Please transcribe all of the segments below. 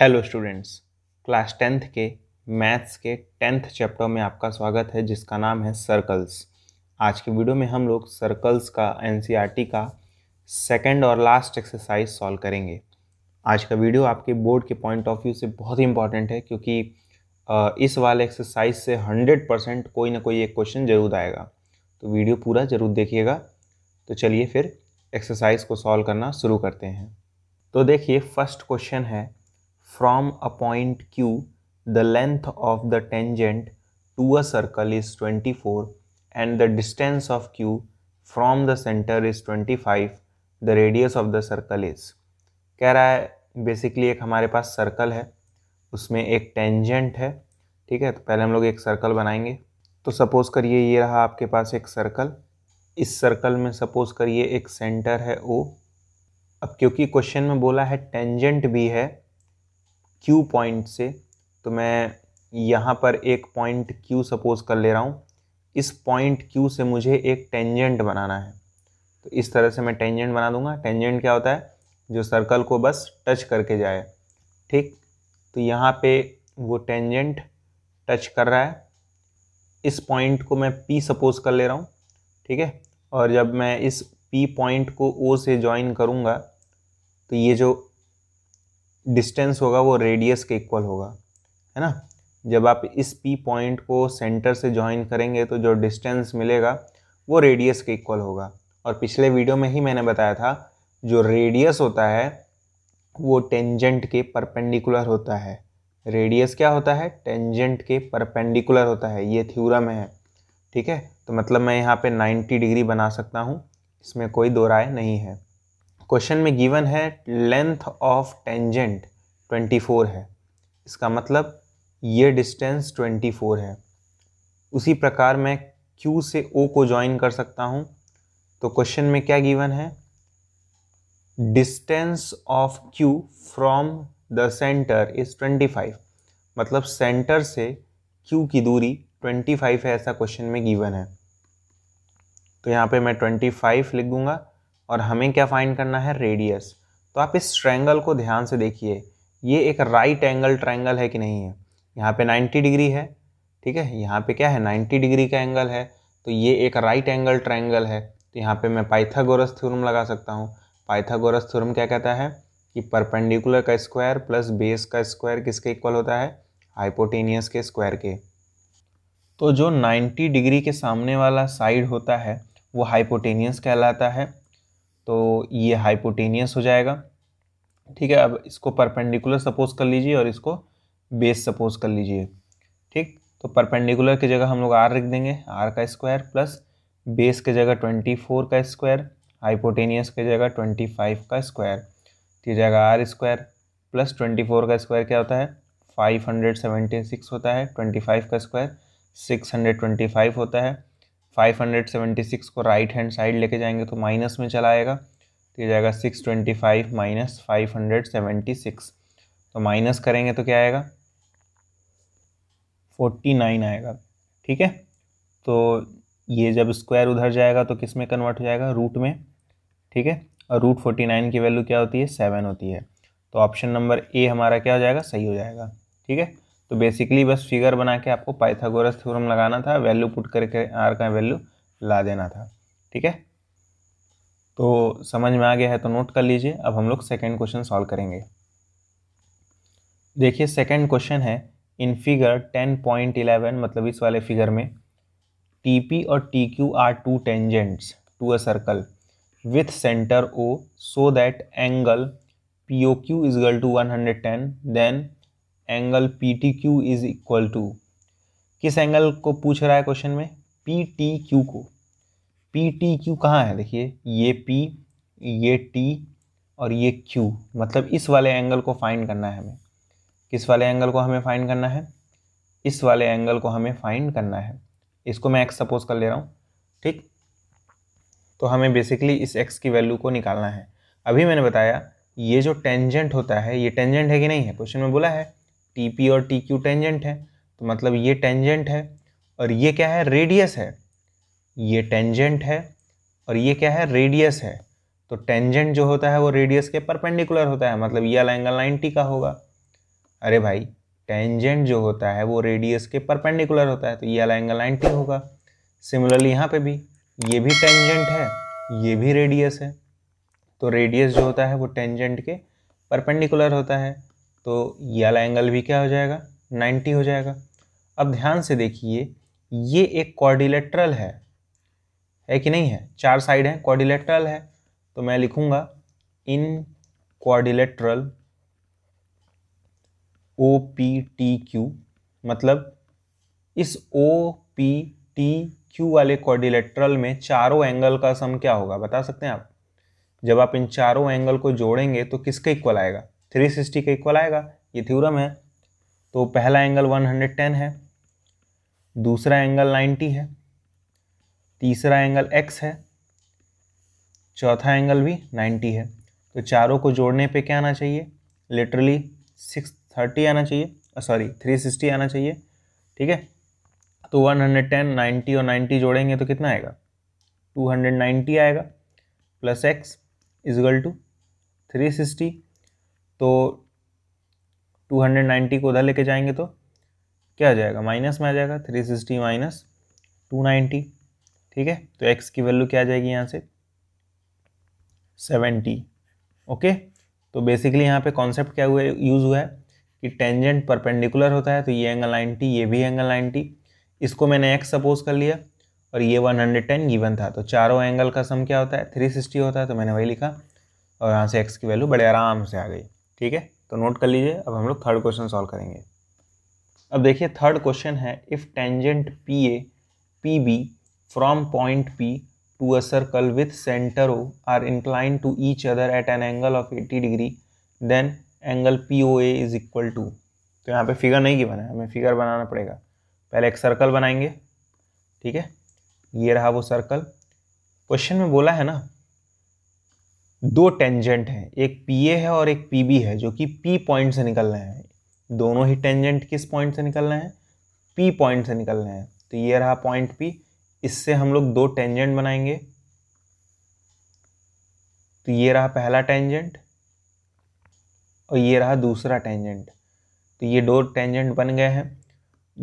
Hello students class tenth के maths के tenth chapter में आपका स्वागत है जिसका नाम है सर्कल्स आज के वीडियो में हम लोग सर्कल्स का एन e का सेकंड और लास्ट एक्सरसाइज सॉल्व करेंगे आज का वीडियो आपके बोर्ड के पॉइंट ऑफ व्यू से बहुत ही इंपॉर्टेंट है क्योंकि इस वाले एक्सरसाइज से हंड्रेड परसेंट कोई ना कोई एक क्वेश्चन जरूर आएगा तो वीडियो पूरा ज़रूर देखिएगा तो चलिए फिर एक्सरसाइज को सॉल्व करना शुरू करते हैं तो देखिए फर्स्ट क्वेश्चन है From a point Q, the length of the tangent to a circle is 24 and the distance of Q from the center is 25, the radius of the circle is. कह रहा है बेसिकली एक हमारे पास circle है उसमें एक tangent है ठीक है तो पहले हम लोग एक सर्कल बनाएंगे तो सपोज़ करिए ये रहा आपके पास एक सर्कल इस सर्कल में सपोज़ करिए एक सेंटर है ओ अब क्योंकि क्वेश्चन में बोला है टेंजेंट भी है क्यू पॉइंट से तो मैं यहाँ पर एक पॉइंट क्यू सपोज कर ले रहा हूँ इस पॉइंट क्यू से मुझे एक टेंजेंट बनाना है तो इस तरह से मैं टेंजेंट बना दूंगा टेंजेंट क्या होता है जो सर्कल को बस टच करके जाए ठीक तो यहाँ पे वो टेंजेंट टच कर रहा है इस पॉइंट को मैं P सपोज कर ले रहा हूँ ठीक है और जब मैं इस P पॉइंट को O से ज्वाइन करूँगा तो ये जो डिस्टेंस होगा वो रेडियस के इक्वल होगा है ना जब आप इस पी पॉइंट को सेंटर से ज्वाइन करेंगे तो जो डिस्टेंस मिलेगा वो रेडियस के इक्वल होगा और पिछले वीडियो में ही मैंने बताया था जो रेडियस होता है वो टेंजेंट के परपेंडिकुलर होता है रेडियस क्या होता है टेंजेंट के परपेंडिकुलर होता है ये थ्यूरम है ठीक है तो मतलब मैं यहाँ पे 90 डिग्री बना सकता हूँ इसमें कोई दो राय नहीं है क्वेश्चन में गिवन है लेंथ ऑफ टेंजेंट 24 है इसका मतलब ये डिस्टेंस 24 है उसी प्रकार मैं Q से O को ज्वाइन कर सकता हूँ तो क्वेश्चन में क्या गिवन है distance of Q from the centre is 25 मतलब सेंटर से Q की दूरी 25 है ऐसा क्वेश्चन में गिवन है तो यहाँ पे मैं 25 लिख दूंगा और हमें क्या फाइंड करना है रेडियस तो आप इस ट्रैंगल को ध्यान से देखिए ये एक राइट एंगल ट्रैंगल है कि नहीं है यहाँ पे 90 डिग्री है ठीक है यहाँ पे क्या है 90 डिग्री का एंगल है तो ये एक राइट एंगल ट्रैंगल है तो यहाँ पे मैं पाइथागोरस थ्योरम लगा सकता हूँ पाइथागोरस थ्योरम क्या कहता है कि परपेंडिकुलर का स्क्वायर प्लस बेस का स्क्वायर किसके इक्वल होता है हाइपोटेनियस के स्क्वायर के तो जो नाइन्टी डिग्री के सामने वाला साइड होता है वो हाइपोटेनियस कहलाता है तो ये हाइपोटेनियस हो जाएगा ठीक है अब इसको परपेंडिकुलर सपोज कर लीजिए और इसको बेस सपोज कर लीजिए ठीक तो परपेंडिकुलर की जगह हम लोग आर रख देंगे आर का स्क्वायर प्लस बेस की जगह ट्वेंटी फोर का स्क्वायर हाइपोटेनियस की जगह ट्वेंटी फाइव का स्क्वायर तो जाएगा R square plus twenty four का स्क्वायर क्या होता है फाइव हंड्रेड सेवेंटी सिक्स होता है ट्वेंटी फाइव का square six hundred twenty five होता है 576 को राइट हैंड साइड लेके जाएंगे तो माइनस में चला आएगा तो ये जाएगा 625 माइनस 576 तो माइनस करेंगे तो क्या आएगा 49 आएगा ठीक है तो ये जब स्क्वायर उधर जाएगा तो किस में कन्वर्ट हो जाएगा रूट में ठीक है और रूट फोर्टी नाइन की वैल्यू क्या होती है सेवन होती है तो ऑप्शन नंबर ए हमारा क्या हो जाएगा सही हो जाएगा ठीक है तो बेसिकली बस फिगर बना के आपको पाइथागोरस थ्योरम लगाना था वैल्यू पुट करके आर का वैल्यू ला देना था ठीक है तो समझ में आ गया है तो नोट कर लीजिए अब हम लोग सेकेंड क्वेश्चन सॉल्व करेंगे देखिए सेकेंड क्वेश्चन है in figure ten point eleven मतलब इस वाले फिगर में टी पी और T Q are two tangents to a circle with centre O so that angle P O Q is गल to one hundred ten then angle P T Q is equal to किस angle को पूछ रहा है question में P T Q को P T Q कहाँ है देखिए ये पी ये टी और ये क्यू मतलब इस वाले एंगल को फाइंड करना है हमें किस वाले एंगल को हमें फाइंड करना है इस वाले एंगल को हमें फाइंड करना है इसको मैं एक्स सपोज कर ले रहा हूँ ठीक तो हमें बेसिकली इस एक्स की वैल्यू को निकालना है अभी मैंने बताया ये जो टेंजेंट होता है ये टेंजेंट है कि नहीं है क्वेश्चन में बोला है टी पी और टी क्यू टेंजेंट है तो मतलब ये टेंजेंट है और ये क्या है रेडियस है ये टेंजेंट है और ये क्या है रेडियस है तो टेंजेंट जो होता है वो रेडियस के परपेंडिकुलर होता है मतलब ये एंगल 90 का होगा अरे भाई टेंजेंट जो होता है वो रेडियस के परपेंडिकुलर होता है तो ये एंगल 90 होगा सिमिलरली यहाँ पे भी ये भी टेंजेंट है ये भी रेडियस है तो रेडियस जो होता है वो टेंजेंट के परपेंडिकुलर होता है तो ये वाला एंगल भी क्या हो जाएगा 90 हो जाएगा अब ध्यान से देखिए ये एक कॉर्डिलेट्रल है है कि नहीं है चार साइड है कॉर्डिलेट्रल है तो मैं लिखूंगा in quadrilateral O P T Q मतलब इस ओ पी टी क्यू वाले कॉर्डिलेट्रल में चारों एंगल का सम क्या होगा बता सकते हैं आप जब आप इन चारों एंगल को जोड़ेंगे तो किसके इक्वल आएगा थ्री सिक्सटी का इक्वल आएगा ये थ्योरम है तो पहला एंगल वन हंड्रेड टेन है दूसरा एंगल नाइन्टी है तीसरा एंगल एक्स है चौथा एंगल भी नाइन्टी है तो चारों को जोड़ने पे क्या आना चाहिए लिटरली सिक्स थर्टी आना चाहिए सॉरी थ्री सिक्सटी आना चाहिए ठीक है तो वन हंड्रेड टेन नाइन्टी और नाइन्टी जोड़ेंगे तो कितना आएगा टू हंड्रेड नाइन्टी आएगा plus X is equal to three sixty तो 290 को उधर लेके जाएंगे तो क्या आ जाएगा माइनस में आ जाएगा 360 सिक्सटी माइनस टू ठीक है तो x की वैल्यू क्या आ जाएगी यहाँ से 70 ओके तो बेसिकली यहाँ पे कॉन्सेप्ट क्या हुआ यूज़ हुआ है कि टेंजेंट परपेंडिकुलर होता है तो ये एंगल 90 ये भी एंगल 90 इसको मैंने x सपोज कर लिया और ये 110 गिवन था तो चारों एंगल का सम क्या होता है 360 होता है तो मैंने वही लिखा और यहाँ से एक्स की वैल्यू बड़े आराम से आ गई ठीक है तो नोट कर लीजिए अब हम लोग थर्ड क्वेश्चन सॉल्व करेंगे अब देखिए थर्ड क्वेश्चन है if tangent P A P B from point P to a circle with centre O are inclined to each other at an angle of 80 degree then angle P O A is equal to तो यहाँ पे figure नहीं की है हमें figure बनाना पड़ेगा पहले एक सर्कल बनाएंगे ठीक है ये रहा वो सर्कल क्वेश्चन में बोला है ना दो टेंजेंट हैं एक पी ए है और एक पी बी है जो कि पी पॉइंट से निकल रहे हैं दोनों ही टेंजेंट किस पॉइंट से निकल रहे हैं पी पॉइंट से निकल रहे हैं तो ये रहा पॉइंट पी इससे हम लोग दो टेंजेंट बनाएंगे तो ये रहा पहला टेंजेंट और ये रहा दूसरा टेंजेंट तो ये दो टेंजेंट बन गए हैं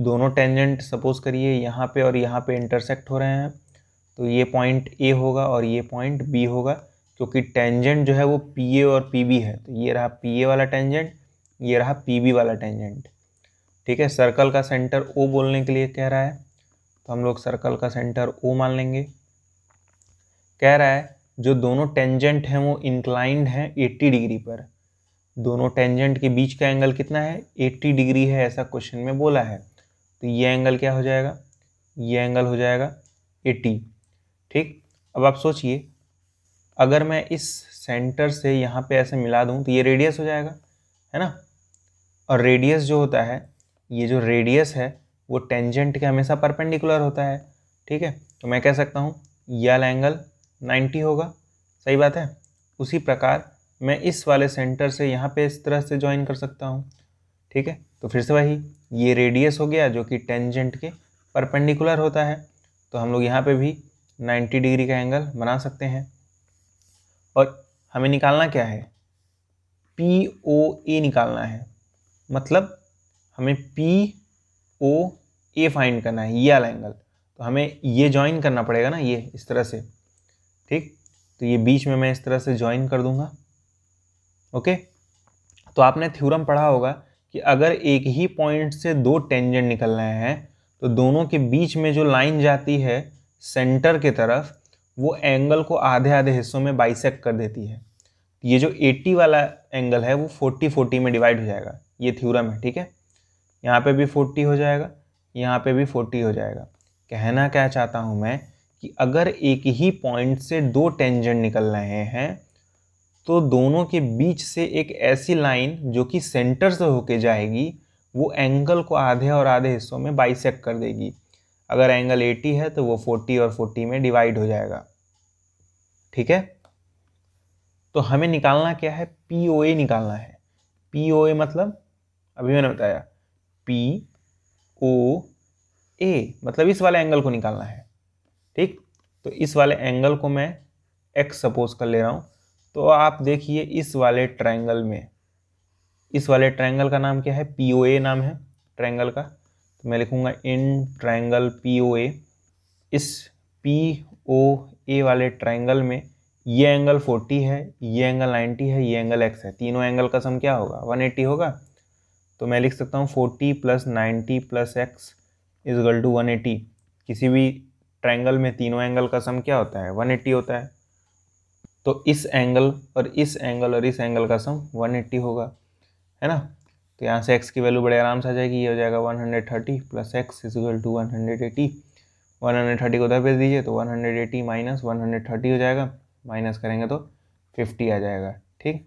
दोनों टेंजेंट सपोज करिए यहाँ पे और यहाँ पे इंटरसेक्ट हो रहे हैं तो ये पॉइंट ए होगा और ये पॉइंट बी होगा क्योंकि टेंजेंट जो है वो पी ए और पी बी है तो ये रहा पी ए वाला टेंजेंट ये रहा पी बी वाला टेंजेंट ठीक है सर्कल का सेंटर ओ बोलने के लिए कह रहा है तो हम लोग सर्कल का सेंटर ओ मान लेंगे कह रहा है जो दोनों टेंजेंट हैं वो इंक्लाइंड हैं एट्टी डिग्री पर दोनों टेंजेंट के बीच का एंगल कितना है एट्टी डिग्री है ऐसा क्वेश्चन में बोला है तो ये एंगल क्या हो जाएगा ये एंगल हो जाएगा एट्टी ठीक अब आप सोचिए अगर मैं इस सेंटर से यहाँ पे ऐसे मिला दूँ तो ये रेडियस हो जाएगा है ना और रेडियस जो होता है ये जो रेडियस है वो टेंजेंट के हमेशा परपेंडिकुलर होता है ठीक है तो मैं कह सकता हूँ यल एंगल 90 होगा सही बात है उसी प्रकार मैं इस वाले सेंटर से यहाँ पे इस तरह से ज्वाइन कर सकता हूँ ठीक है तो फिर से वही ये रेडियस हो गया जो कि टेंजेंट के परपेंडिकुलर होता है तो हम लोग यहाँ पे भी 90 डिग्री का एंगल बना सकते हैं और हमें निकालना क्या है पी ओ ए निकालना है मतलब हमें पी ओ ए फाइंड करना है ये वाला एंगल तो हमें ये ज्वाइन करना पड़ेगा ना ये इस तरह से ठीक तो ये बीच में मैं इस तरह से ज्वाइन कर दूंगा ओके तो आपने थ्योरम पढ़ा होगा कि अगर एक ही पॉइंट से दो टेंजेंट निकल रहे हैं तो दोनों के बीच में जो लाइन जाती है सेंटर के तरफ वो एंगल को आधे आधे हिस्सों में बाइसेक कर देती है ये जो 80 वाला एंगल है वो 40 40 में डिवाइड हो जाएगा ये थ्योरम है ठीक है यहाँ पे भी 40 हो जाएगा यहाँ पे भी 40 हो जाएगा कहना क्या चाहता हूँ मैं कि अगर एक ही पॉइंट से दो टेंजेंट निकल रहे हैं तो दोनों के बीच से एक ऐसी लाइन जो कि सेंटर से होके जाएगी वो एंगल को आधे और आधे हिस्सों में बाइसेक कर देगी अगर एंगल 80 है तो वो 40 और 40 में डिवाइड हो जाएगा ठीक है तो हमें निकालना क्या है पी ओ ए निकालना है पी ओ ए मतलब अभी मैंने बताया पी ओ ए मतलब इस वाले एंगल को निकालना है ठीक तो इस वाले एंगल को मैं एक्स सपोज कर ले रहा हूँ तो आप देखिए इस वाले ट्रायंगल में इस वाले ट्रायंगल का नाम क्या है पी ओ ए नाम है ट्रायंगल का तो मैं लिखूँगा इन ट्राइंगल पी ओ ए इस पी ओ ए वाले ट्राइंगल में ये एंगल 40 है ये एंगल 90 है ये एंगल x है तीनों एंगल का सम क्या होगा 180 होगा तो मैं लिख सकता हूँ 40 plus ninety plus x equal to one किसी भी ट्राइंगल में तीनों एंगल का सम क्या होता है 180 होता है तो इस एंगल और इस एंगल और इस एंगल का सम 180 होगा है ना तो यहाँ से एक्स की वैल्यू बड़े आराम से आ जाएगी ये हो जाएगा one hundred thirty plus x is equal to one hundred eighty one hundred thirty को उधर भेज दीजिए तो one hundred eighty minus one hundred thirty हो जाएगा माइनस करेंगे तो फिफ्टी आ जाएगा ठीक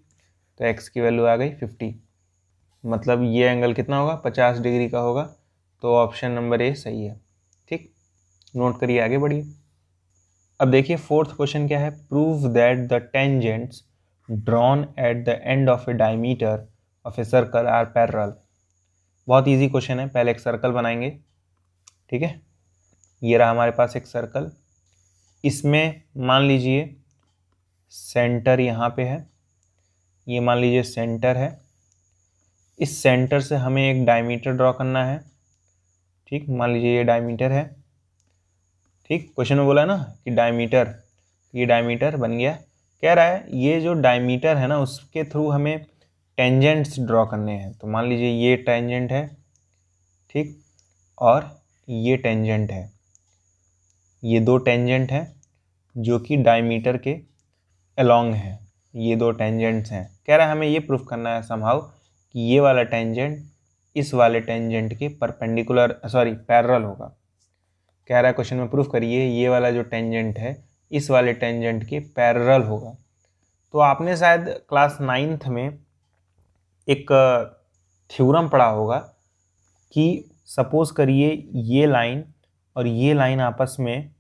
तो एक्स की वैल्यू आ गई फिफ्टी मतलब ये एंगल कितना होगा पचास डिग्री का होगा तो ऑप्शन नंबर ए सही है ठीक नोट करिए आगे बढ़िए अब देखिए फोर्थ क्वेश्चन क्या है prove that the tangents drawn at the end of a diameter of a circle are parallel बहुत इजी क्वेश्चन है पहले एक सर्कल बनाएंगे ठीक है ये रहा हमारे पास एक सर्कल इसमें मान लीजिए सेंटर यहाँ पे है ये मान लीजिए सेंटर है इस सेंटर से हमें एक डायमीटर ड्रॉ करना है ठीक मान लीजिए ये डायमीटर है ठीक क्वेश्चन में बोला ना कि डायमीटर ये डायमीटर बन गया कह रहा है ये जो डायमीटर है ना उसके थ्रू हमें टेंजेंट्स ड्रॉ करने हैं तो मान लीजिए ये टेंजेंट है ठीक और ये टेंजेंट है ये दो टेंजेंट हैं जो कि डायमीटर के अलोंग हैं ये दो टेंजेंट्स हैं कह रहा है हमें ये प्रूफ करना है समहाउ कि ये वाला टेंजेंट इस वाले टेंजेंट के परपेंडिकुलर सॉरी पैरल होगा कह रहा है क्वेश्चन में प्रूफ करिए ये वाला जो टेंजेंट है इस वाले टेंजेंट के पैरल होगा तो आपने शायद क्लास नाइन्थ में एक थ्योरम पढ़ा होगा कि सपोज करिए ये लाइन और ये लाइन आपस में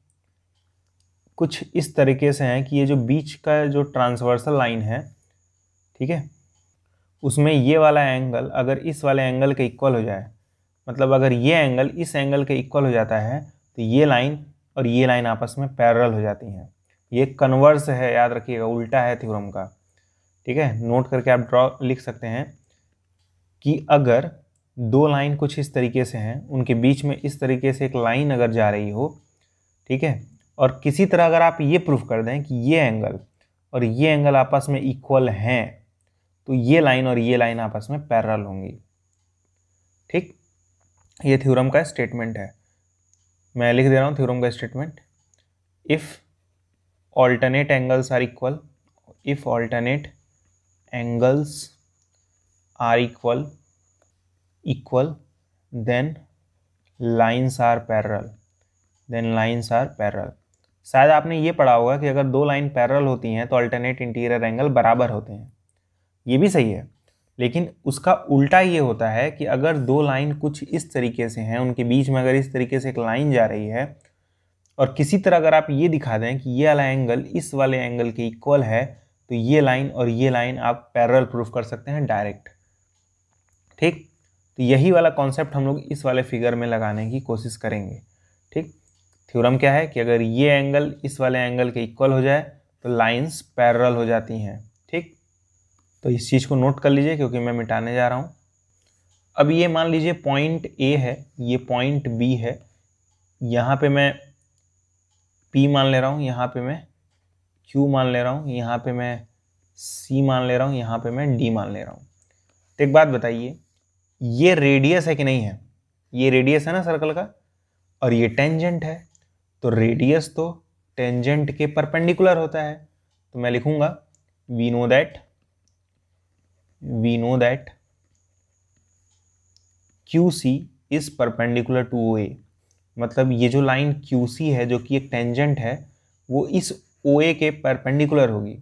कुछ इस तरीके से हैं कि ये जो बीच का जो ट्रांसवर्सल लाइन है ठीक है उसमें ये वाला एंगल अगर इस वाले एंगल के इक्वल हो जाए मतलब अगर ये एंगल इस एंगल के इक्वल हो जाता है तो ये लाइन और ये लाइन आपस में पैरल हो जाती हैं ये कन्वर्स है याद रखिएगा उल्टा है थ्योरम का ठीक है नोट करके आप ड्रॉ लिख सकते हैं कि अगर दो लाइन कुछ इस तरीके से हैं उनके बीच में इस तरीके से एक लाइन अगर जा रही हो ठीक है और किसी तरह अगर आप ये प्रूफ कर दें कि ये एंगल और ये एंगल आपस में इक्वल हैं तो ये लाइन और ये लाइन आपस में पैरल होंगी ठीक ये थ्योरम का स्टेटमेंट है मैं लिख दे रहा हूँ थ्योरम का statement if alternate angles are equal if alternate angles are equal equal then lines are parallel then lines are parallel शायद आपने ये पढ़ा होगा कि अगर दो लाइन पैरल होती हैं तो अल्टरनेट इंटीरियर एंगल बराबर होते हैं ये भी सही है लेकिन उसका उल्टा ये होता है कि अगर दो लाइन कुछ इस तरीके से हैं उनके बीच में अगर इस तरीके से एक लाइन जा रही है और किसी तरह अगर आप ये दिखा दें कि ये वाला एंगल इस वाले एंगल के इक्वल है तो ये लाइन और ये लाइन आप पैरल प्रूफ कर सकते हैं डायरेक्ट ठीक तो यही वाला कॉन्सेप्ट हम लोग इस वाले फिगर में लगाने की कोशिश करेंगे ठीक थ्योरम क्या है कि अगर ये एंगल इस वाले एंगल के इक्वल हो जाए तो लाइंस पैरल हो जाती हैं ठीक तो इस चीज़ को नोट कर लीजिए क्योंकि मैं मिटाने जा रहा हूँ अब ये मान लीजिए पॉइंट ए है ये पॉइंट बी है यहाँ पे मैं पी मान ले रहा हूँ यहाँ पे मैं क्यू मान ले रहा हूँ यहाँ पे मैं सी मान ले रहा हूँ यहाँ पे मैं डी मान ले रहा हूँ तो एक बात बताइए ये रेडियस है कि नहीं है ये रेडियस है ना सर्कल का और ये टेंजेंट है तो रेडियस तो टेंजेंट के परपेंडिकुलर होता है तो मैं लिखूंगा we know that we know that Q C is perpendicular to O A मतलब ये जो लाइन क्यू सी है जो कि एक टेंजेंट है वो इस ओ ए के परपेंडिकुलर होगी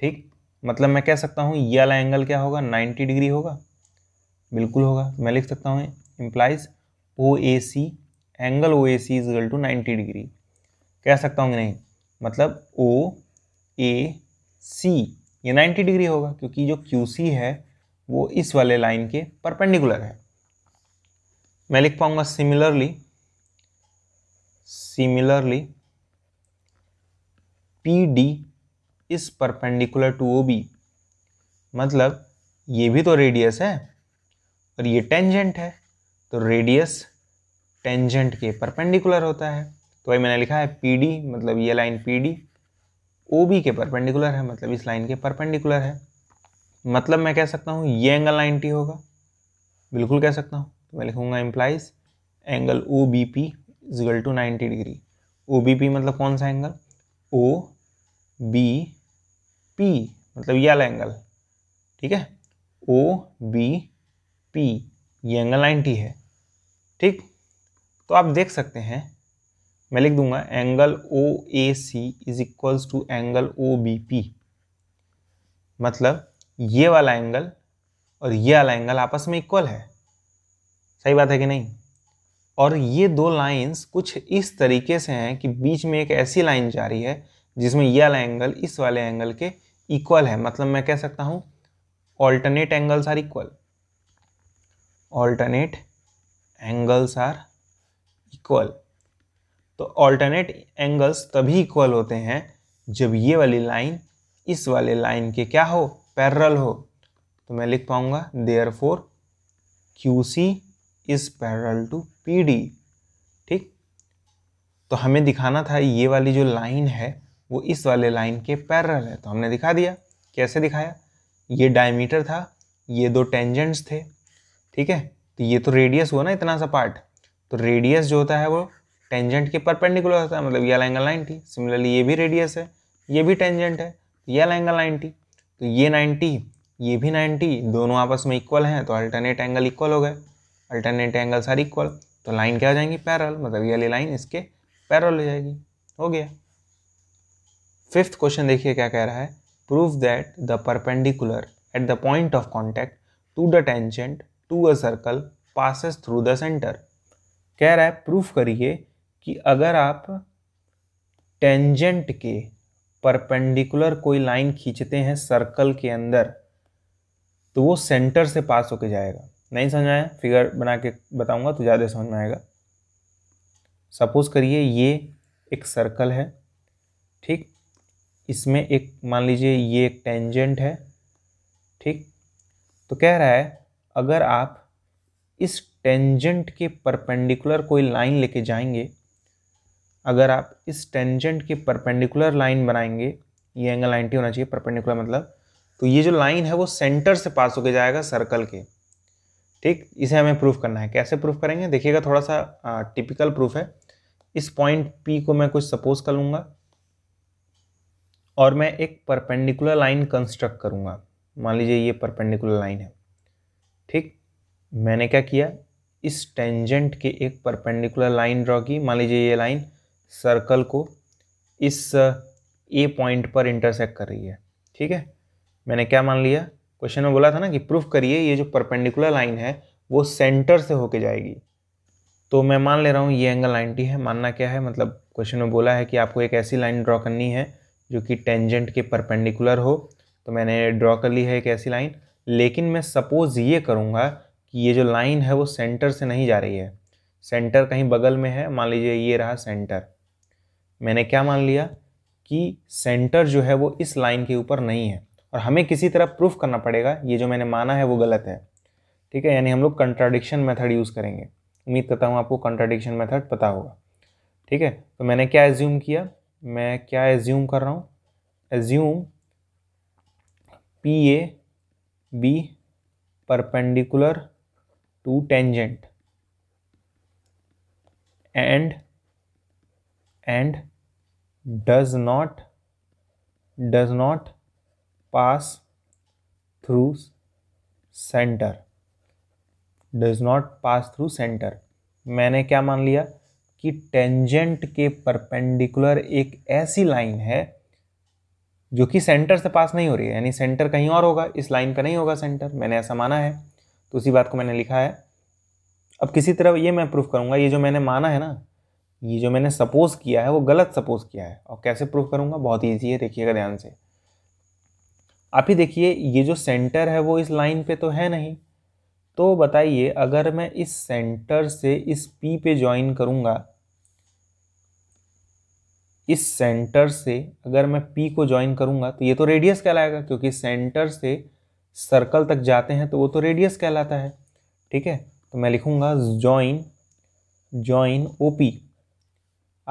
ठीक मतलब मैं कह सकता हूँ ये वाला एंगल क्या होगा 90 डिग्री होगा बिल्कुल होगा मैं लिख सकता हूँ implies O A C angle O A C is equal to ninety degree कह सकता हूँ नहीं मतलब ओ ए सी ये नाइन्टी डिग्री होगा क्योंकि जो क्यू सी है वो इस वाले लाइन के परपेंडिकुलर है मैं लिख पाऊँगा similarly similarly P D is perpendicular to O B मतलब ये भी तो रेडियस है और ये टेंजेंट है तो रेडियस टेंजेंट के परपेंडिकुलर होता है तो वही मैंने लिखा है पी डी मतलब ये line P D O B के परपेंडिकुलर है मतलब इस लाइन के परपेंडिकुलर है मतलब मैं कह सकता हूँ ये एंगल नाइन्टी होगा बिल्कुल कह सकता हूँ तो मैं लिखूँगा implies angle O B P equal to ninety degree O B P मतलब कौन सा एंगल ओ बी पी मतलब ये वाला एंगल ठीक है ओ बी पी ये एंगल 90 है ठीक तो आप देख सकते हैं मैं लिख दूंगा angle O A C is equals to angle O B P मतलब ये वाला एंगल और ये वाला एंगल आपस में इक्वल है सही बात है कि नहीं और ये दो लाइंस कुछ इस तरीके से हैं कि बीच में एक ऐसी लाइन जा रही है जिसमें ये वाला एंगल इस वाले एंगल के इक्वल है मतलब मैं कह सकता हूँ alternate angles are equal alternate angles are equal तो ऑल्टरनेट एंगल्स तभी इक्वल होते हैं जब ये वाली लाइन इस वाले लाइन के क्या हो पैरल हो तो मैं लिख पाऊंगा therefore Q C is parallel to P D ठीक तो हमें दिखाना था ये वाली जो लाइन है वो इस वाले लाइन के पैरल है तो हमने दिखा दिया कैसे दिखाया ये डायमीटर था ये दो टेंजेंट्स थे ठीक है तो ये तो रेडियस हुआ ना इतना सा पार्ट तो रेडियस जो होता है वो टेंजेंट के परपेंडिकुलर होता है मतलब ये एंगल नाइन्टी सिमिलरली ये भी रेडियस है ये भी टेंजेंट है ये एंगल नाइन्टी तो ये नाइन्टी तो ये भी नाइन्टी दोनों आपस में इक्वल हैं तो अल्टरनेट एंगल इक्वल हो गए अल्टरनेट एंगल सारे इक्वल तो लाइन क्या हो जाएंगी पैरल मतलब ये वाली लाइन इसके पैरल हो जाएगी हो गया फिफ्थ क्वेश्चन देखिए क्या कह रहा है prove that the perpendicular at the point of contact to the tangent to a circle passes through the centre कह रहा है प्रूफ करिए कि अगर आप टेंजेंट के परपेंडिकुलर कोई लाइन खींचते हैं सर्कल के अंदर तो वो सेंटर से पास होके जाएगा नहीं समझ आया फिगर बना के बताऊंगा तो ज़्यादा समझ में आएगा सपोज करिए ये एक सर्कल है ठीक इसमें एक मान लीजिए ये एक टेंजेंट है ठीक तो कह रहा है अगर आप इस टेंजेंट के परपेंडिकुलर कोई लाइन लेके जाएंगे अगर आप इस टेंजेंट के परपेंडिकुलर लाइन बनाएंगे ये एंगल 90 होना चाहिए परपेंडिकुलर मतलब तो ये जो लाइन है वो सेंटर से पास होके जाएगा सर्कल के ठीक इसे हमें प्रूफ करना है कैसे प्रूफ करेंगे देखिएगा थोड़ा सा आ, टिपिकल प्रूफ है इस पॉइंट पी को मैं कुछ सपोज कर लूँगा और मैं एक परपेंडिकुलर लाइन कंस्ट्रक्ट करूँगा मान लीजिए ये परपेंडिकुलर लाइन है ठीक मैंने क्या किया इस टेंजेंट के एक परपेंडिकुलर लाइन ड्रॉ की मान लीजिए ये लाइन सर्कल को इस ए पॉइंट पर इंटरसेक्ट कर रही है ठीक है मैंने क्या मान लिया क्वेश्चन में बोला था ना कि प्रूफ करिए ये जो परपेंडिकुलर लाइन है वो सेंटर से होके जाएगी तो मैं मान ले रहा हूँ ये एंगल 90 है मानना क्या है मतलब क्वेश्चन में बोला है कि आपको एक ऐसी लाइन ड्रॉ करनी है जो कि टेंजेंट के परपेंडिकुलर हो तो मैंने ड्रॉ कर ली है एक ऐसी लाइन लेकिन मैं सपोज़ ये करूँगा कि ये जो लाइन है वो सेंटर से नहीं जा रही है सेंटर कहीं बगल में है मान लीजिए ये रहा सेंटर मैंने क्या मान लिया कि सेंटर जो है वो इस लाइन के ऊपर नहीं है और हमें किसी तरह प्रूफ करना पड़ेगा ये जो मैंने माना है वो गलत है ठीक है यानी हम लोग कंट्राडिक्शन मेथड यूज़ करेंगे उम्मीद करता हूँ आपको कंट्राडिक्शन मेथड पता होगा ठीक है तो मैंने क्या एज्यूम किया मैं क्या एज्यूम कर रहा हूँ assume P A B perpendicular to tangent and and does not does not pass through centre does not pass through centre मैंने क्या मान लिया कि टेंजेंट के परपेंडिकुलर एक ऐसी लाइन है जो कि सेंटर से पास नहीं हो रही है यानी सेंटर कहीं और होगा इस लाइन पर नहीं होगा सेंटर मैंने ऐसा माना है तो उसी बात को मैंने लिखा है अब किसी तरह ये मैं प्रूफ करूँगा ये जो मैंने माना है ना ये जो मैंने सपोज किया है वो गलत सपोज किया है और कैसे प्रूफ करूँगा बहुत ईजी है देखिएगा ध्यान से आप ही देखिए ये जो सेंटर है वो इस लाइन पे तो है नहीं तो बताइए अगर मैं इस सेंटर से इस पी पे ज्वाइन करूँगा इस सेंटर से अगर मैं पी को ज्वाइन करूँगा तो ये तो रेडियस कहलाएगा क्योंकि सेंटर से सर्कल तक जाते हैं तो वो तो रेडियस कहलाता है ठीक है तो मैं लिखूँगा ज्वाइन ज्वाइन ओ पी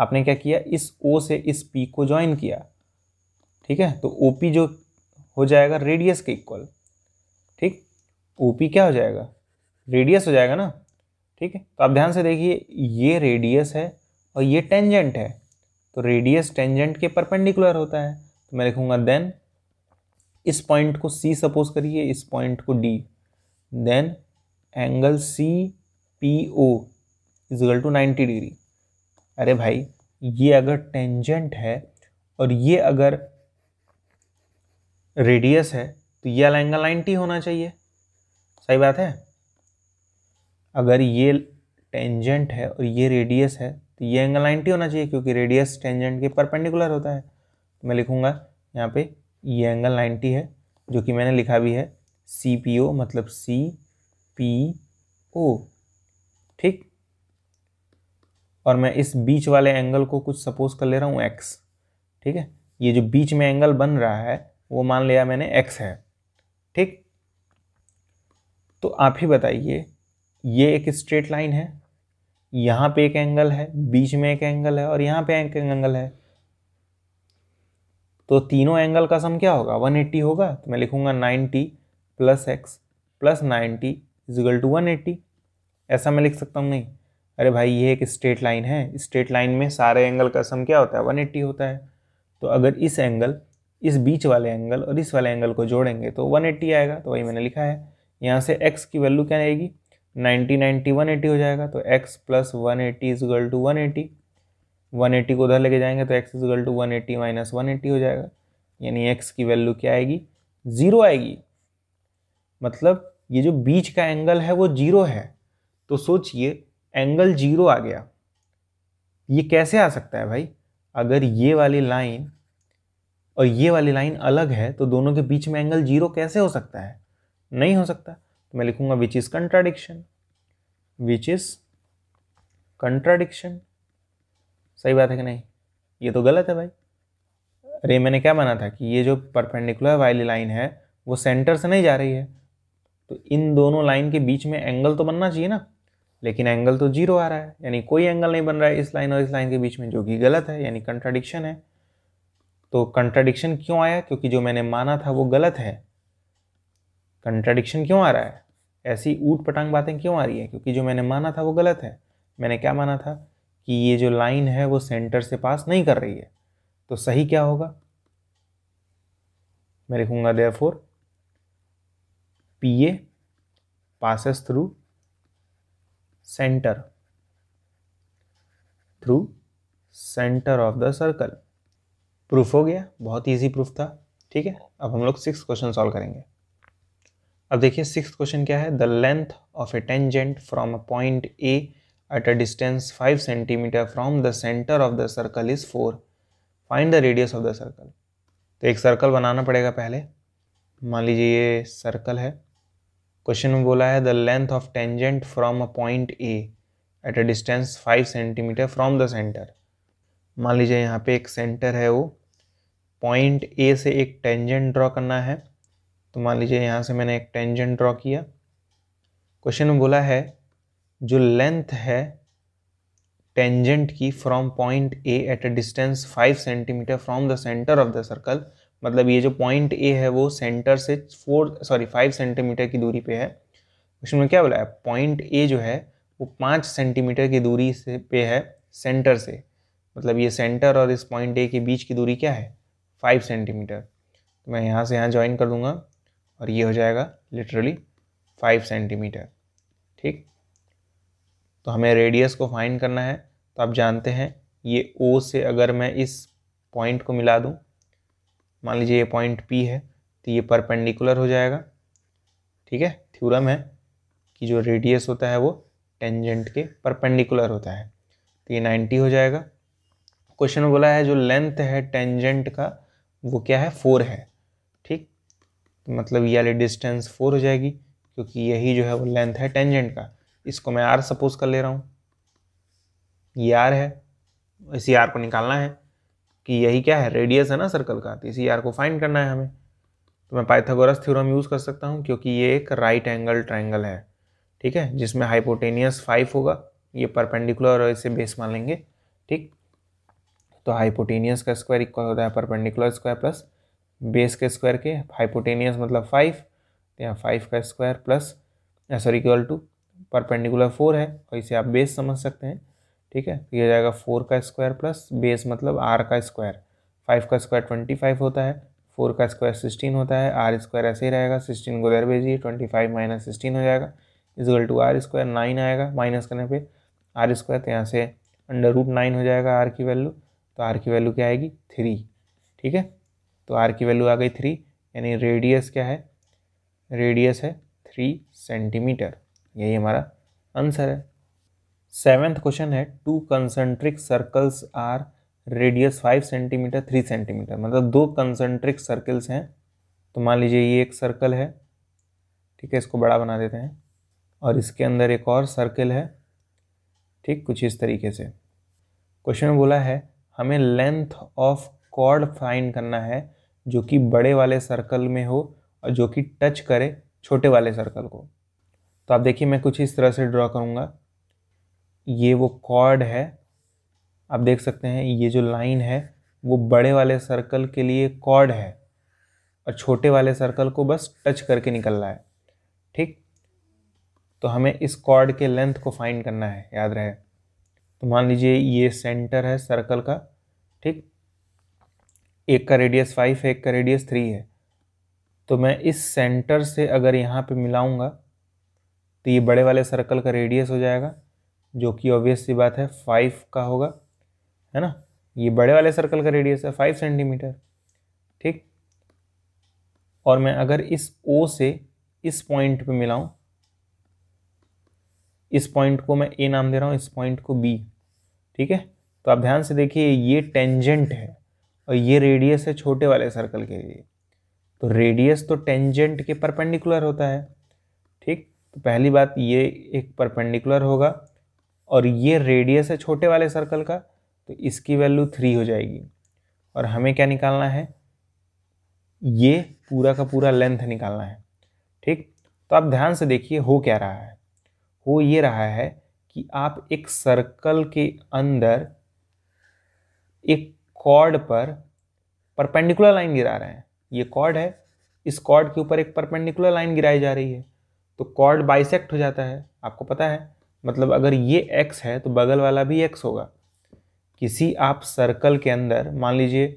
आपने क्या किया इस ओ से इस पी को ज्वाइन किया ठीक है तो ओ पी जो हो जाएगा रेडियस के इक्वल ठीक ओ पी क्या हो जाएगा रेडियस हो जाएगा ना ठीक है तो आप ध्यान से देखिए ये रेडियस है और ये टेंजेंट है तो रेडियस टेंजेंट के परपेंडिकुलर होता है तो मैं लिखूँगा देन इस पॉइंट को सी सपोज करिए इस पॉइंट को D then angle C P O equal to ninety degree अरे भाई ये अगर टेंजेंट है और ये अगर रेडियस है तो ये एंगल नाइन्टी होना चाहिए सही बात है अगर ये टेंजेंट है और ये रेडियस है तो ये एंगल 90 होना चाहिए क्योंकि रेडियस टेंजेंट के परपेंडिकुलर होता है तो मैं लिखूँगा यहाँ पे ये एंगल 90 है जो कि मैंने लिखा भी है सी पी ओ मतलब सी पी ओ ठीक और मैं इस बीच वाले एंगल को कुछ सपोज कर ले रहा हूँ एक्स ठीक है ये जो बीच में एंगल बन रहा है वो मान लिया मैंने एक्स है ठीक तो आप ही बताइए ये एक स्ट्रेट लाइन है यहाँ पे एक एंगल है बीच में एक एंगल है और यहाँ पे एक एंगल है तो तीनों एंगल का सम क्या होगा 180 होगा तो मैं लिखूँगा 90 plus x plus ninety equal to one eighty ऐसा मैं लिख सकता हूँ नहीं अरे भाई ये एक स्ट्रेट लाइन है स्ट्रेट लाइन में सारे एंगल का सम क्या होता है 180 होता है तो अगर इस एंगल इस बीच वाले एंगल और इस वाले एंगल को जोड़ेंगे तो 180 आएगा तो वही मैंने लिखा है यहाँ से x की वैल्यू क्या आएगी नाइन्टी नाइन्टी वन एटी हो जाएगा तो x plus one eighty is गल to one eighty one eighty को उधर लेके जाएंगे तो एक्स इज गल to one eighty minus one eighty हो जाएगा यानी एक्स की वैल्यू क्या आएगी ज़ीरो आएगी मतलब ये जो बीच का एंगल है वो जीरो है तो सोचिए एंगल जीरो आ गया ये कैसे आ सकता है भाई अगर ये वाली लाइन और ये वाली लाइन अलग है तो दोनों के बीच में एंगल जीरो कैसे हो सकता है नहीं हो सकता तो मैं लिखूंगा which is contradiction which is contradiction सही बात है कि नहीं ये तो गलत है भाई अरे मैंने क्या माना था कि ये जो परपेंडिकुलर वाली लाइन है वो सेंटर से नहीं जा रही है तो इन दोनों लाइन के बीच में एंगल तो बनना चाहिए ना लेकिन एंगल तो जीरो आ रहा है यानी कोई एंगल नहीं बन रहा है इस लाइन और इस लाइन के बीच में जो कि गलत है यानी कंट्राडिक्शन है तो कंट्राडिक्शन क्यों आया क्योंकि जो मैंने माना था वो गलत है कंट्राडिक्शन क्यों आ रहा है ऐसी ऊट पटांग बातें क्यों आ रही है क्योंकि जो मैंने माना था वो गलत है मैंने क्या माना था कि ये जो लाइन है वो सेंटर से पास नहीं कर रही है तो सही क्या होगा मैं लिखूंगा therefore P A passes through centre through centre of the circle proof हो गया बहुत इजी प्रूफ था ठीक है अब हम लोग सिक्स क्वेश्चन सॉल्व करेंगे अब देखिए सिक्स क्वेश्चन क्या है the length of a tangent from a point A at a distance five centimetre from the centre of the circle is four find the radius of the circle तो एक circle बनाना पड़ेगा पहले मान लीजिए ये circle है क्वेश्चन में बोला है the length of tangent from a point A at a distance five centimetre from the centre मान लीजिए यहाँ पे एक सेंटर है वो पॉइंट ए से एक टेंजेंट ड्रॉ करना है तो मान लीजिए यहाँ से मैंने एक टेंजेंट ड्रॉ किया क्वेश्चन में बोला है जो लेंथ है टेंजेंट की from point A at a distance five centimetre from the centre of the circle मतलब ये जो पॉइंट ए है वो सेंटर से फोर सॉरी फाइव सेंटीमीटर की दूरी पे है क्वेश्चन में क्या बोला है पॉइंट ए जो है वो पाँच सेंटीमीटर की दूरी से पे है सेंटर से मतलब ये सेंटर और इस पॉइंट ए के बीच की दूरी क्या है फाइव सेंटीमीटर तो मैं यहाँ से यहाँ ज्वाइन कर दूंगा और ये हो जाएगा लिटरली फाइव सेंटीमीटर ठीक तो हमें रेडियस को फाइंड करना है तो आप जानते हैं ये ओ से अगर मैं इस पॉइंट को मिला दूं मान लीजिए ये पॉइंट पी है तो ये परपेंडिकुलर हो जाएगा ठीक है थ्यूरम है कि जो रेडियस होता है वो टेंजेंट के परपेंडिकुलर होता है तो ये नाइन्टी हो जाएगा क्वेश्चन बोला है जो लेंथ है टेंजेंट का वो क्या है फोर है मतलब ये वाली डिस्टेंस फोर हो जाएगी क्योंकि यही जो है वो लेंथ है टेंजेंट का इसको मैं आर सपोज कर ले रहा हूँ ये आर है इसी आर को निकालना है कि यही क्या है रेडियस है ना सर्कल का तो इसी आर को फाइंड करना है हमें तो मैं पाइथागोरस थ्योरम यूज़ कर सकता हूँ क्योंकि ये एक राइट एंगल ट्राइंगल है ठीक है जिसमें हाइपोटेनियस फाइव होगा ये परपेंडिकुलर और इसे बेस मान लेंगे ठीक तो हाइपोटेनियस का स्क्वायर इक्वल होता है परपेंडिकुलर स्क्वायर प्लस बेस के स्क्वायर के हाइपोटेनियस मतलब फाइव तो यहाँ फाइव का square plus sorry equal to perpendicular four है और तो इसे आप बेस समझ सकते हैं ठीक है तो ये जाएगा फोर का स्क्वायर प्लस बेस मतलब आर का स्क्वायर फाइव का स्क्वायर ट्वेंटी फाइव होता है फोर का स्क्वायर सिक्सटीन होता है आर स्क्वायर ऐसे ही रहेगा सिक्सटीन को उधर भेजिए ट्वेंटी फाइव माइनस सिक्सटीन हो जाएगा equal to R square nine आएगा माइनस करने पे आर स्क्वायर तो यहाँ से अंडर रूट नाइन हो जाएगा आर की वैल्यू तो आर की वैल्यू क्या आएगी थ्री ठीक है तो आर की वैल्यू आ गई थ्री यानी रेडियस क्या है रेडियस है थ्री सेंटीमीटर यही हमारा आंसर है सेवेंथ क्वेश्चन है two concentric circles are radius five centimetre three centimetre मतलब दो कंसेंट्रिक सर्कल्स हैं तो मान लीजिए ये एक सर्कल है ठीक है इसको बड़ा बना देते हैं और इसके अंदर एक और सर्कल है ठीक कुछ इस तरीके से क्वेश्चन बोला है हमें लेंथ ऑफ कॉर्ड फाइंड करना है जो कि बड़े वाले सर्कल में हो और जो कि टच करे छोटे वाले सर्कल को तो आप देखिए मैं कुछ इस तरह से ड्रॉ करूँगा ये वो कॉर्ड है आप देख सकते हैं ये जो लाइन है वो बड़े वाले सर्कल के लिए कॉर्ड है और छोटे वाले सर्कल को बस टच करके निकलना है ठीक तो हमें इस कॉर्ड के लेंथ को फाइंड करना है याद रहे तो मान लीजिए ये सेंटर है सर्कल का ठीक एक का रेडियस फाइव है एक का रेडियस थ्री है तो मैं इस सेंटर से अगर यहाँ पे मिलाऊंगा तो ये बड़े वाले सर्कल का रेडियस हो जाएगा जो कि ऑब्वियस सी बात है फाइव का होगा है ना ये बड़े वाले सर्कल का रेडियस है फाइव सेंटीमीटर ठीक और मैं अगर इस ओ से इस पॉइंट पे मिलाऊं इस पॉइंट को मैं ए नाम दे रहा हूँ इस पॉइंट को बी ठीक है तो आप ध्यान से देखिए ये टेंजेंट है और ये रेडियस है छोटे वाले सर्कल के लिए तो रेडियस तो टेंजेंट के परपेंडिकुलर होता है ठीक तो पहली बात ये एक परपेंडिकुलर होगा और ये रेडियस है छोटे वाले सर्कल का तो इसकी वैल्यू थ्री हो जाएगी और हमें क्या निकालना है ये पूरा का पूरा लेंथ निकालना है ठीक तो आप ध्यान से देखिए हो क्या रहा है हो ये रहा है कि आप एक सर्कल के अंदर एक कॉर्ड पर परपेंडिकुलर लाइन गिरा रहे हैं ये कॉर्ड है इस कॉर्ड के ऊपर एक परपेंडिकुलर लाइन गिराई जा रही है तो कॉर्ड बाइसेक्ट हो जाता है आपको पता है मतलब अगर ये एक्स है तो बगल वाला भी एक्स होगा किसी आप सर्कल के अंदर मान लीजिए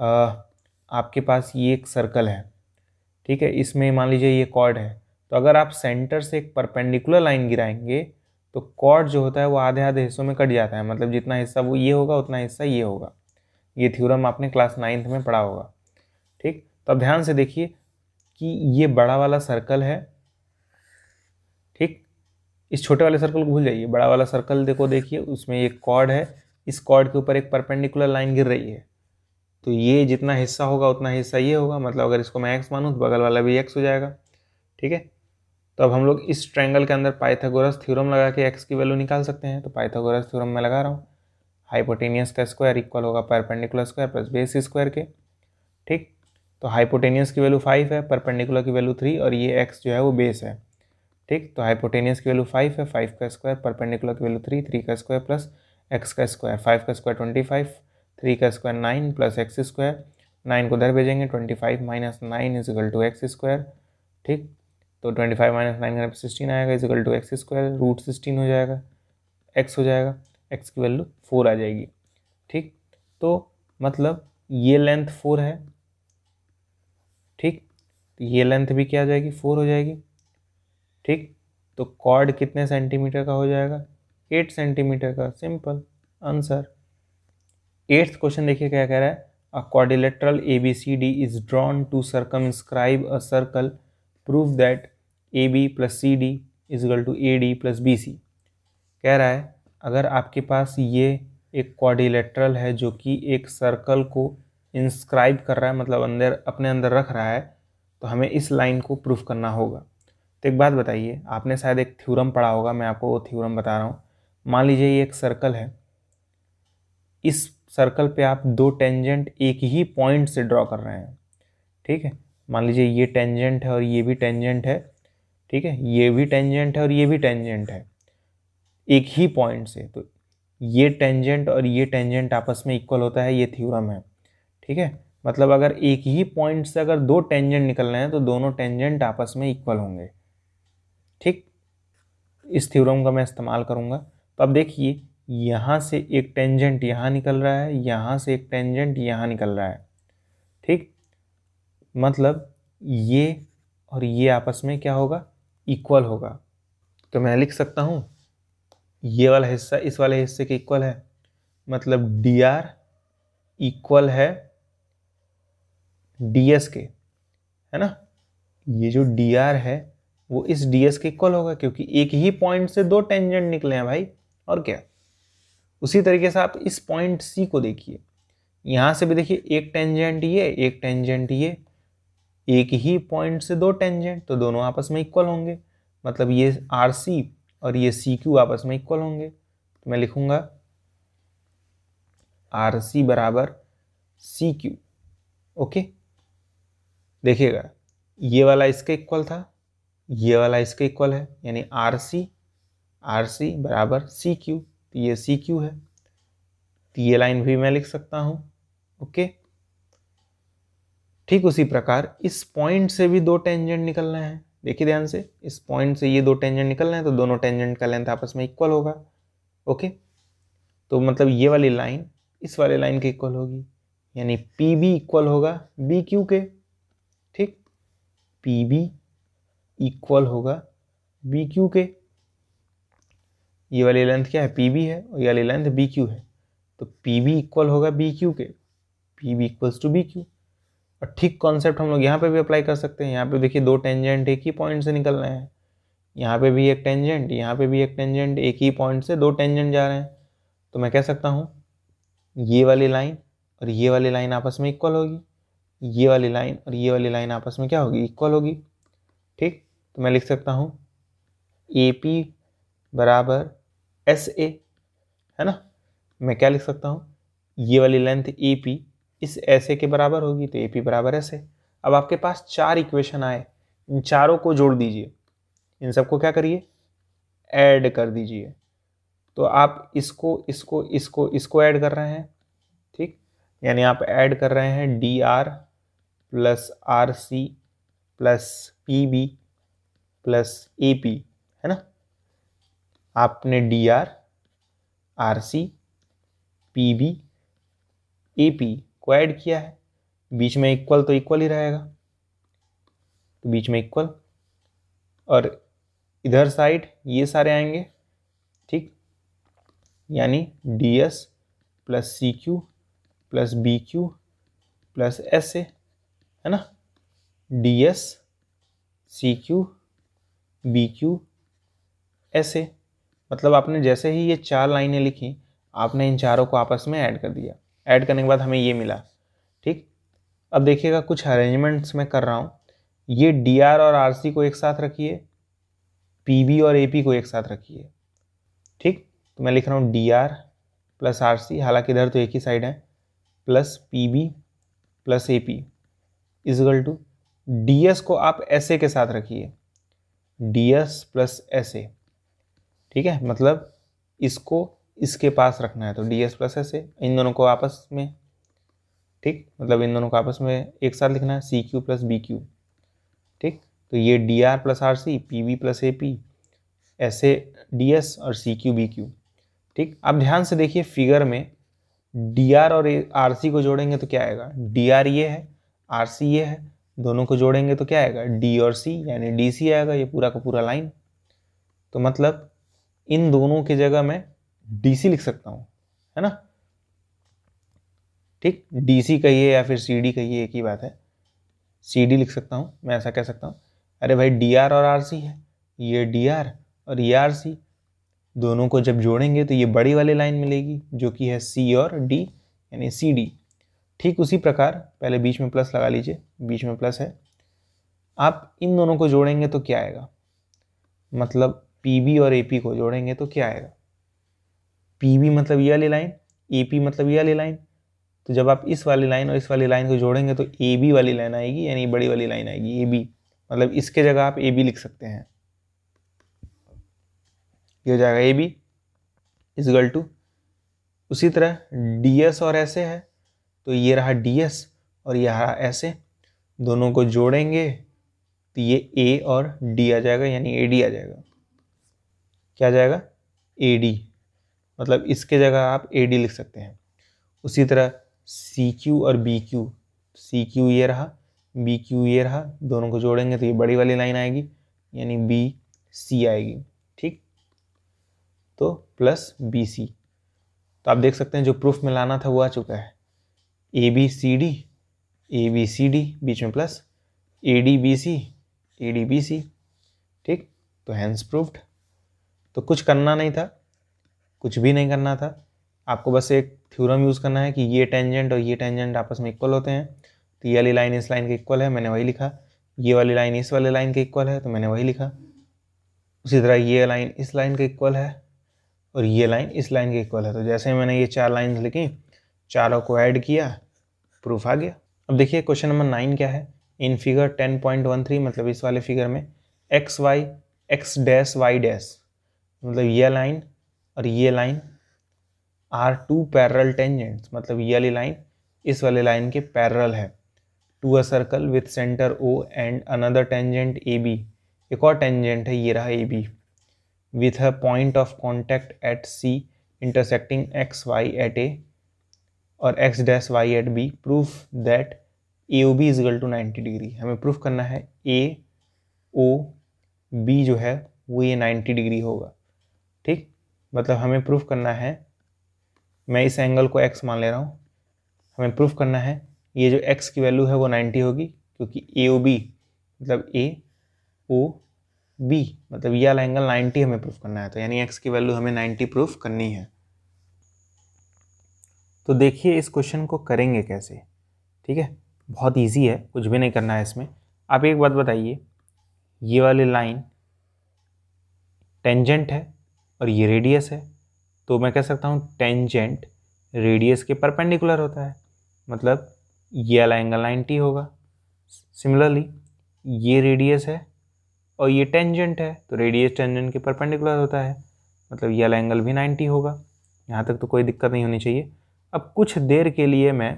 आपके पास ये एक सर्कल है ठीक है इसमें मान लीजिए ये कॉर्ड है तो अगर आप सेंटर से एक परपेंडिकुलर लाइन गिराएंगे तो कॉर्ड जो होता है वो आधे आधे हिस्सों में कट जाता है मतलब जितना हिस्सा वो ये होगा उतना हिस्सा ये होगा ये थ्योरम आपने क्लास नाइन्थ में पढ़ा होगा ठीक तो अब ध्यान से देखिए कि ये बड़ा वाला सर्कल है ठीक इस छोटे वाले सर्कल को भूल जाइए बड़ा वाला सर्कल देखो देखिए उसमें एक कॉर्ड है इस कॉर्ड के ऊपर एक परपेंडिकुलर लाइन गिर रही है तो ये जितना हिस्सा होगा उतना हिस्सा ये होगा मतलब अगर इसको मैं एक्स मानूँ तो बगल वाला भी एक्स हो जाएगा ठीक है तो अब हम लोग इस ट्रैंगल के अंदर पाइथागोरस थ्योरम लगा के एक्स की वैल्यू निकाल सकते हैं तो पाइथागोरस थ्योरम मैं लगा रहा हूँ हाइपोटेनियस का स्क्वायर इक्वल होगा perpendicular square plus base square के ठीक तो हाइपोटेनियस की वैल्यू फाइव है परपेंडिकुलर की वैल्यू थ्री और ये एक्स जो है वो बेस है ठीक तो हाइपोटेनियस की वैल्यू फाइव है फाइव का स्क्वायर परपेंडिकुलर की वैल्यू थ्री थ्री का स्क्वायर प्लस एक्स का स्क्वायर फाइव का स्क्वायर ट्वेंटी फाइव थ्री का square nine plus x square nine को उधर भेजेंगे twenty five minus nine equal to x square ठीक तो ट्वेंटी फाइव माइनस नाइन का सिक्सटीन आएगा equal to x square root sixteen हो जाएगा एक्स हो जाएगा एक्स की वैल्यू फोर आ जाएगी ठीक तो मतलब ये लेंथ फोर है ठीक तो ये लेंथ भी क्या आ जाएगी फोर हो जाएगी ठीक तो कॉर्ड कितने सेंटीमीटर का हो जाएगा एट सेंटीमीटर का सिंपल आंसर एट्थ क्वेश्चन देखिए क्या कह रहा है a A B C D is to circumscribe a circle proof that A B plus C D is गल to A D plus B C कह रहा है अगर आपके पास ये एक क्वाडिलेटरल है जो कि एक सर्कल को इंस्क्राइब कर रहा है मतलब अंदर अपने अंदर रख रहा है तो हमें इस लाइन को प्रूफ करना होगा तो एक बात बताइए आपने शायद एक थ्योरम पढ़ा होगा मैं आपको वो थ्योरम बता रहा हूँ मान लीजिए ये एक सर्कल है इस सर्कल पे आप दो टेंजेंट एक ही पॉइंट से ड्रॉ कर रहे हैं ठीक है मान लीजिए ये टेंजेंट है और ये भी टेंजेंट है ठीक है ये भी टेंजेंट है और ये भी टेंजेंट है एक ही पॉइंट से तो ये टेंजेंट और ये टेंजेंट आपस में इक्वल होता है ये थ्योरम है ठीक है मतलब अगर एक ही पॉइंट से अगर दो टेंजेंट निकल रहे हैं तो दोनों टेंजेंट आपस में इक्वल होंगे ठीक इस थ्योरम का मैं इस्तेमाल करूँगा तो अब देखिए यहाँ से एक टेंजेंट यहाँ निकल रहा है यहाँ से एक टेंजेंट यहाँ निकल रहा है ठीक मतलब ये और ये आपस में क्या होगा इक्वल होगा तो मैं लिख सकता हूँ ये वाला हिस्सा इस वाले हिस्से के इक्वल है मतलब डी आर इक्वल है डी एस के है ना ये जो डी आर है वो इस डी एस के इक्वल होगा क्योंकि एक ही पॉइंट से दो टेंजेंट निकले हैं भाई और क्या उसी तरीके से आप इस पॉइंट सी को देखिए यहाँ से भी देखिए एक टेंजेंट ये एक टेंजेंट ये एक ही पॉइंट से दो टेंजेंट तो दोनों आपस में इक्वल होंगे मतलब ये आर सी और ये सी क्यू आपस में इक्वल होंगे तो मैं लिखूंगा आर सी बराबर सी क्यू ओके देखिएगा ये वाला इसका इक्वल था ये वाला इसका इक्वल है यानी आर सी आर सी बराबर सी क्यू तो ये सी क्यू है तो ये लाइन भी मैं लिख सकता हूँ ओके ठीक उसी प्रकार इस पॉइंट से भी दो टेंजेंट निकलना है देखिए ध्यान से इस पॉइंट से ये दो टेंजेंट निकल रहे हैं तो दोनों टेंजेंट का लेंथ आपस में इक्वल होगा ओके तो मतलब ये वाली लाइन इस वाले लाइन के इक्वल होगी यानी पी बी इक्वल होगा बी क्यू के ठीक पी बी इक्वल होगा बी क्यू के ये वाली लेंथ क्या है पी बी है और ये वाली लेंथ बी क्यू है तो पी बी इक्वल होगा बी क्यू के P B equals to B Q और ठीक कॉन्सेप्ट हम लोग यहाँ पे भी अप्लाई कर सकते हैं यहाँ पे देखिए दो टेंजेंट एक ही पॉइंट से निकल रहे हैं यहाँ पे भी एक टेंजेंट यहाँ पे भी एक टेंजेंट एक ही पॉइंट से दो टेंजेंट जा रहे हैं तो मैं कह सकता हूँ ये वाली लाइन और ये वाली लाइन आपस में इक्वल होगी ये वाली लाइन और ये वाली लाइन आपस में क्या होगी इक्वल होगी ठीक तो मैं लिख सकता हूँ ए पी बराबर एस ए है ना मैं क्या लिख सकता हूँ ये वाली लेंथ ए पी इस ऐसे के बराबर होगी तो ए पी बराबर ऐसे अब आपके पास चार इक्वेशन आए इन चारों को जोड़ दीजिए इन सबको क्या करिए ऐड कर दीजिए तो आप इसको इसको इसको इसको ऐड कर रहे हैं ठीक यानी आप ऐड कर रहे हैं D R plus R C plus P B plus A P है ना आपने D R R C P B A P को ऐड किया है बीच में इक्वल तो इक्वल ही रहेगा तो बीच में इक्वल और इधर साइड ये सारे आएंगे ठीक यानी D S plus C Q plus B Q plus S A है ना D S C Q B Q S A मतलब आपने जैसे ही ये चार लाइनें लिखी आपने इन चारों को आपस में ऐड कर दिया ऐड करने के बाद हमें ये मिला ठीक अब देखिएगा कुछ अरेंजमेंट्स मैं कर रहा हूँ ये डी और आर को एक साथ रखिए पी और ए को एक साथ रखिए ठीक तो मैं लिख रहा हूँ डी प्लस आर सी हालांकि इधर तो एक ही साइड है plus P B plus A P equal to D S को आप एस ए के साथ रखिए D S plus S A ठीक है मतलब इसको इसके पास रखना है तो D S plus S A इन दोनों को आपस में ठीक मतलब इन दोनों को आपस में एक साथ लिखना है C Q plus B Q ठीक तो ये D R plus R C P V plus A P S A D S और सी क्यू बी क्यू ठीक अब ध्यान से देखिए फिगर में डी आर और आर सी को जोड़ेंगे तो क्या आएगा डी आर ये है आर सी ये है दोनों को जोड़ेंगे तो क्या आएगा डी और सी यानी डी सी आएगा ये पूरा का पूरा लाइन तो मतलब इन दोनों की जगह मैं डीसी लिख सकता हूँ है ना ठीक डीसी कहिए या फिर सीडी कहिए एक ही बात है सीडी लिख सकता हूँ मैं ऐसा कह सकता हूँ अरे भाई डीआर और आरसी है ये डीआर और ये आरसी दोनों को जब जोड़ेंगे तो ये बड़ी वाली लाइन मिलेगी जो कि है सी और डी यानी सी डी ठीक उसी प्रकार पहले बीच में प्लस लगा लीजिए बीच में प्लस है आप इन दोनों को जोड़ेंगे तो क्या आएगा मतलब पी बी और ए पी को जोड़ेंगे तो क्या आएगा पी बी मतलब ये वाली लाइन ए पी मतलब ये वाली लाइन तो जब आप इस वाली लाइन और इस वाली लाइन को जोड़ेंगे तो ए बी वाली लाइन आएगी यानी बड़ी वाली लाइन आएगी ए बी मतलब इसके जगह आप ए बी लिख सकते हैं ये हो जाएगा ए बी इज गल टू उसी तरह डी एस और ऐसे है तो ये रहा डी एस और ये रहा ऐसे दोनों को जोड़ेंगे तो ये ए और डी आ जाएगा यानी ए डी आ जाएगा क्या आ जाएगा ए डी मतलब इसके जगह आप ए डी लिख सकते हैं उसी तरह सी क्यू और बी क्यू सी क्यू ये रहा बी क्यू ये रहा दोनों को जोड़ेंगे तो ये बड़ी वाली लाइन आएगी यानी बी सी आएगी ठीक तो प्लस बी सी तो आप देख सकते हैं जो प्रूफ में लाना था वो आ चुका है A B C D A B C D बीच में plus A D B C A D B C ठीक तो हैंस प्रूफ्ड तो कुछ करना नहीं था कुछ भी नहीं करना था आपको बस एक थ्योरम यूज़ करना है कि ये टेंजेंट और ये टेंजेंट आपस में इक्वल होते हैं तो ये वाली लाइन इस लाइन के इक्वल है मैंने वही लिखा ये वाली लाइन इस वाली लाइन के इक्वल है तो मैंने वही लिखा उसी तरह ये लाइन इस लाइन के इक्वल है और ये लाइन इस लाइन के इक्वल है तो जैसे मैंने ये चार लाइन्स लिखी चारों को ऐड किया प्रूफ आ गया अब देखिए क्वेश्चन नंबर नाइन क्या है in figure ten point one three मतलब इस वाले फिगर में x y x dash y dash मतलब ये लाइन और ये line are two parallel tangents मतलब ये वाली लाइन इस वाले लाइन के पैरल है to a circle with centre O and another tangent A B एक और टेंजेंट है ये रहा A B with a point of contact at C intersecting X Y at A और X dash Y at B proof that A O B is equal to ninety degree हमें proof करना है ए O B जो है वो ये ninety degree होगा ठीक मतलब हमें प्रूफ करना है मैं इस एंगल को एक्स मान ले रहा हूँ हमें प्रूफ करना है ये जो एक्स की वैल्यू है वो नाइन्टी होगी क्योंकि ए ओ बी मतलब ए ओ बी मतलब ये वाला एंगल नाइन्टी हमें प्रूफ करना है तो यानी एक्स की वैल्यू हमें नाइन्टी प्रूफ करनी है तो देखिए इस क्वेश्चन को करेंगे कैसे ठीक है बहुत ईजी है कुछ भी नहीं करना है इसमें आप एक बात बताइए ये वाली लाइन टेंजेंट है और ये रेडियस है तो मैं कह सकता हूँ टेंजेंट रेडियस के परपेंडिकुलर होता है मतलब ये वाला एंगल 90 होगा सिमिलरली ये रेडियस है और ये टेंजेंट है तो रेडियस टेंजेंट के परपेंडिकुलर होता है मतलब ये वाला एंगल भी 90 होगा यहाँ तक तो कोई दिक्कत नहीं होनी चाहिए अब कुछ देर के लिए मैं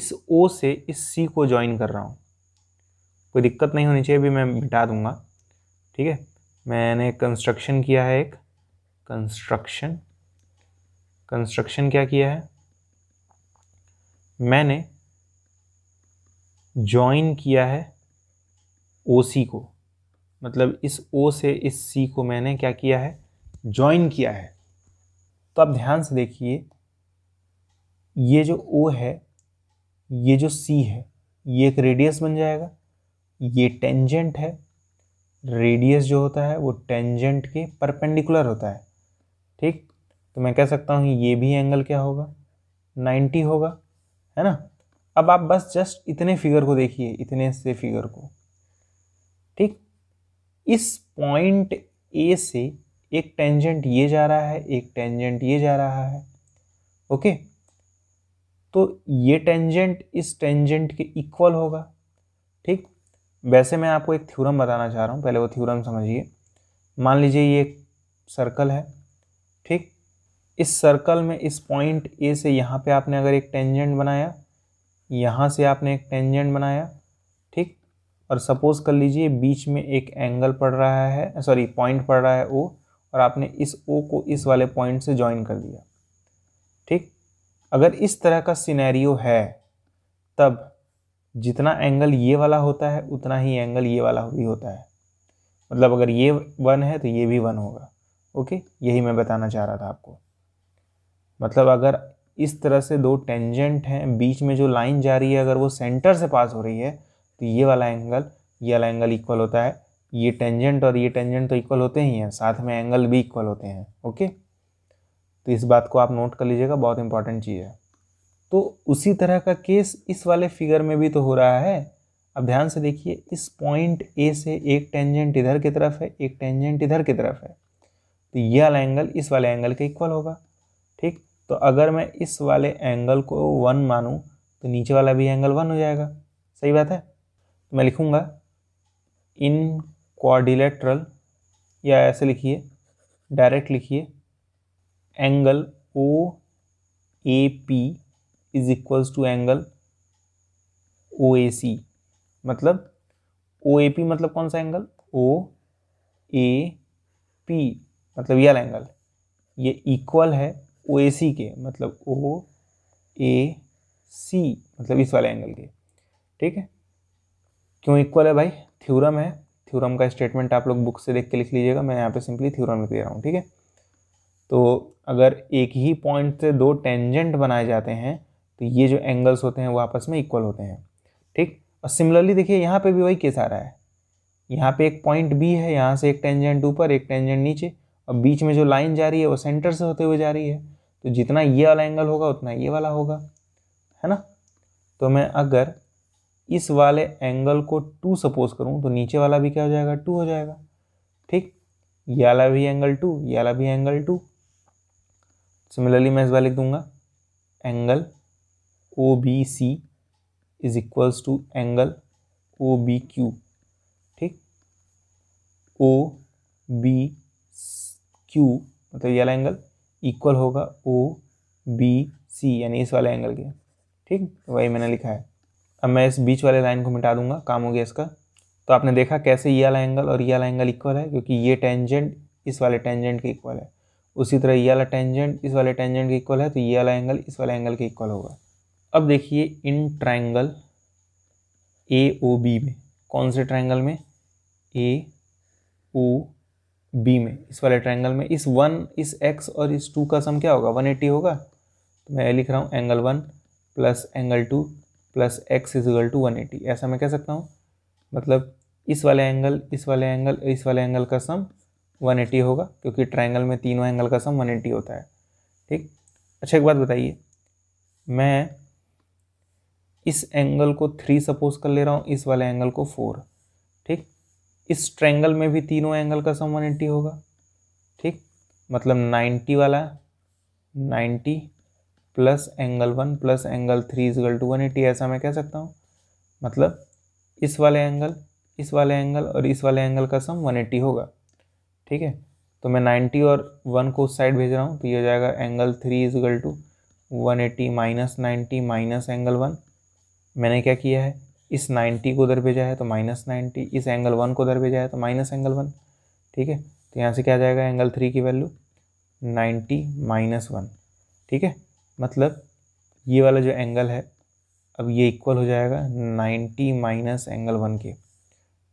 इस ओ से इस सी को ज्वाइन कर रहा हूँ कोई दिक्कत नहीं होनी चाहिए अभी मैं मिटा दूँगा ठीक है मैंने कंस्ट्रक्शन किया है एक कंस्ट्रक्शन कंस्ट्रक्शन क्या किया है मैंने ज्वाइन किया है ओ सी को मतलब इस ओ से इस सी को मैंने क्या किया है ज्वाइन किया है तो आप ध्यान से देखिए ये जो ओ है ये जो सी है ये एक रेडियस बन जाएगा ये टेंजेंट है रेडियस जो होता है वो टेंजेंट के परपेंडिकुलर होता है ठीक तो मैं कह सकता हूँ ये भी एंगल क्या होगा नाइन्टी होगा है ना अब आप बस जस्ट इतने फिगर को देखिए इतने से फिगर को ठीक इस पॉइंट ए से एक टेंजेंट ये जा रहा है एक टेंजेंट ये जा रहा है ओके तो ये टेंजेंट इस टेंजेंट के इक्वल होगा ठीक वैसे मैं आपको एक थ्योरम बताना चाह रहा हूँ पहले वो थ्योरम समझिए मान लीजिए ये एक सर्कल है ठीक इस सर्कल में इस पॉइंट ए से यहाँ पे आपने अगर एक टेंजेंट बनाया यहाँ से आपने एक टेंजेंट बनाया ठीक और सपोज़ कर लीजिए बीच में एक एंगल पड़ रहा है सॉरी पॉइंट पड़ रहा है ओ और आपने इस ओ को इस वाले पॉइंट से ज्वाइन कर दिया ठीक अगर इस तरह का सिनेरियो है तब जितना एंगल ये वाला होता है उतना ही एंगल ये वाला भी होता है मतलब अगर ये वन है तो ये भी वन होगा ओके यही मैं बताना चाह रहा था आपको मतलब अगर इस तरह से दो टेंजेंट हैं बीच में जो लाइन जा रही है अगर वो सेंटर से पास हो रही है तो ये वाला एंगल ये वाला एंगल इक्वल होता है ये टेंजेंट और ये टेंजेंट तो इक्वल होते ही हैं साथ में एंगल भी इक्वल होते हैं ओके तो इस बात को आप नोट कर लीजिएगा बहुत इंपॉर्टेंट चीज़ है तो उसी तरह का केस इस वाले फिगर में भी तो हो रहा है अब ध्यान से देखिए इस पॉइंट ए से एक टेंजेंट इधर की तरफ है एक टेंजेंट इधर की तरफ है तो यह वाला एंगल इस वाले एंगल के इक्वल होगा ठीक तो अगर मैं इस वाले एंगल को वन मानूँ तो नीचे वाला भी एंगल वन हो जाएगा सही बात है तो मैं लिखूँगा इन क्वारिलेट्रल या ऐसे लिखिए डायरेक्ट लिखिए angle O A P is equals to angle O A C मतलब ओ ए पी मतलब कौन सा एंगल ओ ए पी मतलब यह एंगल ये इक्वल है ओ ए सी के मतलब ओ ए सी मतलब इस वाले एंगल के ठीक है क्यों इक्वल है भाई थ्योरम है थ्योरम का स्टेटमेंट आप लोग बुक से देख के लिख लीजिएगा मैं यहाँ पे सिंपली थ्योरम लिख दे रहा हूँ ठीक है तो अगर एक ही पॉइंट से दो टेंजेंट बनाए जाते हैं तो ये जो एंगल्स होते हैं वो आपस में इक्वल होते हैं ठीक और सिमिलरली देखिए यहाँ पे भी वही केस आ रहा है यहाँ पे एक पॉइंट बी है यहाँ से एक टेंजेंट ऊपर एक टेंजेंट नीचे अब बीच में जो लाइन जा रही है वो सेंटर से होते हुए जा रही है तो जितना ये वाला एंगल होगा उतना ये वाला होगा है ना तो मैं अगर इस वाले एंगल को टू सपोज करूँ तो नीचे वाला भी क्या हो जाएगा टू हो जाएगा ठीक ये वाला भी एंगल टू ये वाला भी एंगल टू सिमिलरली मैं इस बार लिख दूंगा angle O B C is equals to angle O B Q ठीक ओ बी क्यू मतलब ये वाला एंगल इक्वल होगा ओ बी सी यानी इस वाले एंगल के ठीक तो वही मैंने लिखा है अब मैं इस बीच वाले लाइन को मिटा दूंगा काम हो गया इसका तो आपने देखा कैसे ये वाला एंगल और ये वाला एंगल इक्वल है क्योंकि ये टेंजेंट इस वाले टेंजेंट के इक्वल है उसी तरह ये वाला टेंजेंट इस वाले टेंजेंट के इक्वल है तो ये वाला एंगल इस वाले एंगल के इक्वल होगा अब देखिए in triangle A O B में कौन से ट्राइंगल में ए ओ बी में इस वाले ट्रायंगल में इस वन इस एक्स और इस टू का सम क्या होगा वन एट्टी होगा तो मैं लिख रहा हूँ angle one plus angle two plus X is equal to one eighty ऐसा मैं कह सकता हूँ मतलब इस वाले एंगल इस वाले एंगल इस वाले एंगल का सम वन एटी होगा क्योंकि ट्राइंगल में तीनों एंगल का सम वन एटी होता है ठीक अच्छा एक बात बताइए मैं इस एंगल को थ्री सपोज कर ले रहा हूँ इस वाले एंगल को फोर इस ट्रेंगल में भी तीनों एंगल का सम 180 होगा ठीक मतलब 90 वाला 90 plus angle one plus angle three is equal to one eighty ऐसा मैं कह सकता हूँ मतलब इस वाले एंगल इस वाले एंगल और इस वाले एंगल का सम 180 होगा ठीक है तो मैं 90 और 1 को उस साइड भेज रहा हूँ तो ये हो जाएगा angle three is equal to one eighty minus ninety minus angle one मैंने क्या किया है इस 90 को उधर भेजा है तो माइनस नाइन्टी इस एंगल वन को उधर भेजा है तो माइनस एंगल वन ठीक है तो यहाँ से क्या जाएगा एंगल थ्री की वैल्यू नाइन्टी माइनस वन ठीक है मतलब ये वाला जो एंगल है अब ये इक्वल हो जाएगा नाइन्टी माइनस एंगल वन के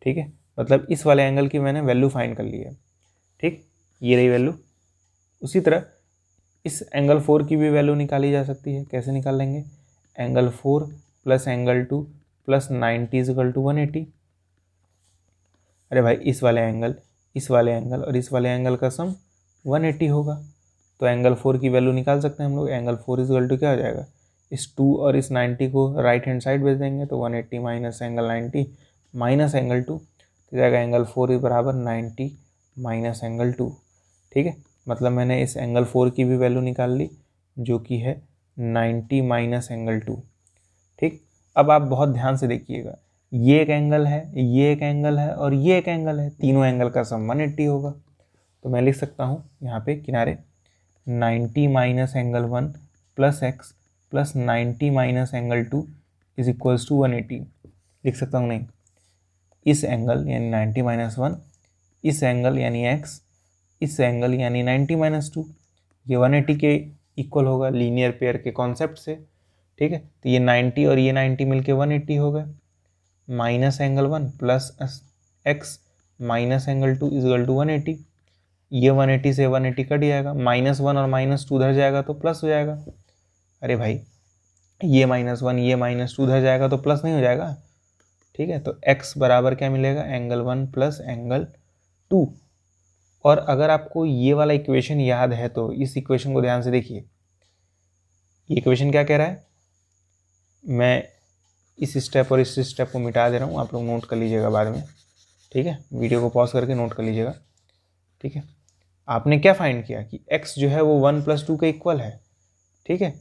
ठीक है मतलब इस वाले एंगल की मैंने वैल्यू फाइंड कर ली है ठीक ये रही वैल्यू उसी तरह इस एंगल फोर की भी वैल्यू निकाली जा सकती है कैसे निकाल लेंगे angle four plus angle two plus ninety is equal to one eighty अरे भाई इस वाले एंगल इस वाले एंगल और इस वाले एंगल का सम वन एटी होगा तो एंगल फोर की वैल्यू निकाल सकते हैं हम लोग angle four is equal to क्या हो जाएगा इस टू और इस नाइन्टी को राइट हैंड साइड भेज देंगे तो one eighty minus angle ninety minus angle two तो जाएगा एंगल फोर इज बराबर नाइन्टी माइनस एंगल टू ठीक है मतलब मैंने इस एंगल फोर की भी वैल्यू निकाल ली जो कि है नाइन्टी माइनस एंगल टू अब आप बहुत ध्यान से देखिएगा ये एक एंगल है ये एक एंगल है और ये एक एंगल है तीनों एंगल का सम वन होगा तो मैं लिख सकता हूँ यहाँ पे किनारे ninety minus angle one plus x plus ninety minus angle two is equals to one eighty लिख सकता हूँ नहीं इस एंगल यानी नाइन्टी माइनस वन इस एंगल यानी एक्स इस एंगल यानी नाइन्टी माइनस टू ये वन एटी के इक्वल होगा लीनियर पेयर के कॉन्सेप्ट से ठीक है तो ये 90 और ये 90 मिलके 180 हो गए minus angle one plus X minus angle two is equal to one eighty ये वन एटी से वन एटी कट जाएगा माइनस वन और माइनस टू उधर जाएगा तो प्लस हो जाएगा अरे भाई ये माइनस वन ये माइनस टू उधर जाएगा तो प्लस नहीं हो जाएगा ठीक है तो एक्स बराबर क्या मिलेगा angle one plus angle two और अगर आपको ये वाला इक्वेशन याद है तो इस इक्वेशन को ध्यान से देखिए ये इक्वेशन क्या कह रहा है मैं इस स्टेप और इस स्टेप को मिटा दे रहा हूँ आप लोग नोट कर लीजिएगा बाद में ठीक है वीडियो को पॉज करके नोट कर लीजिएगा ठीक है आपने क्या फाइंड किया कि एक्स जो है वो वन प्लस टू के इक्वल है ठीक है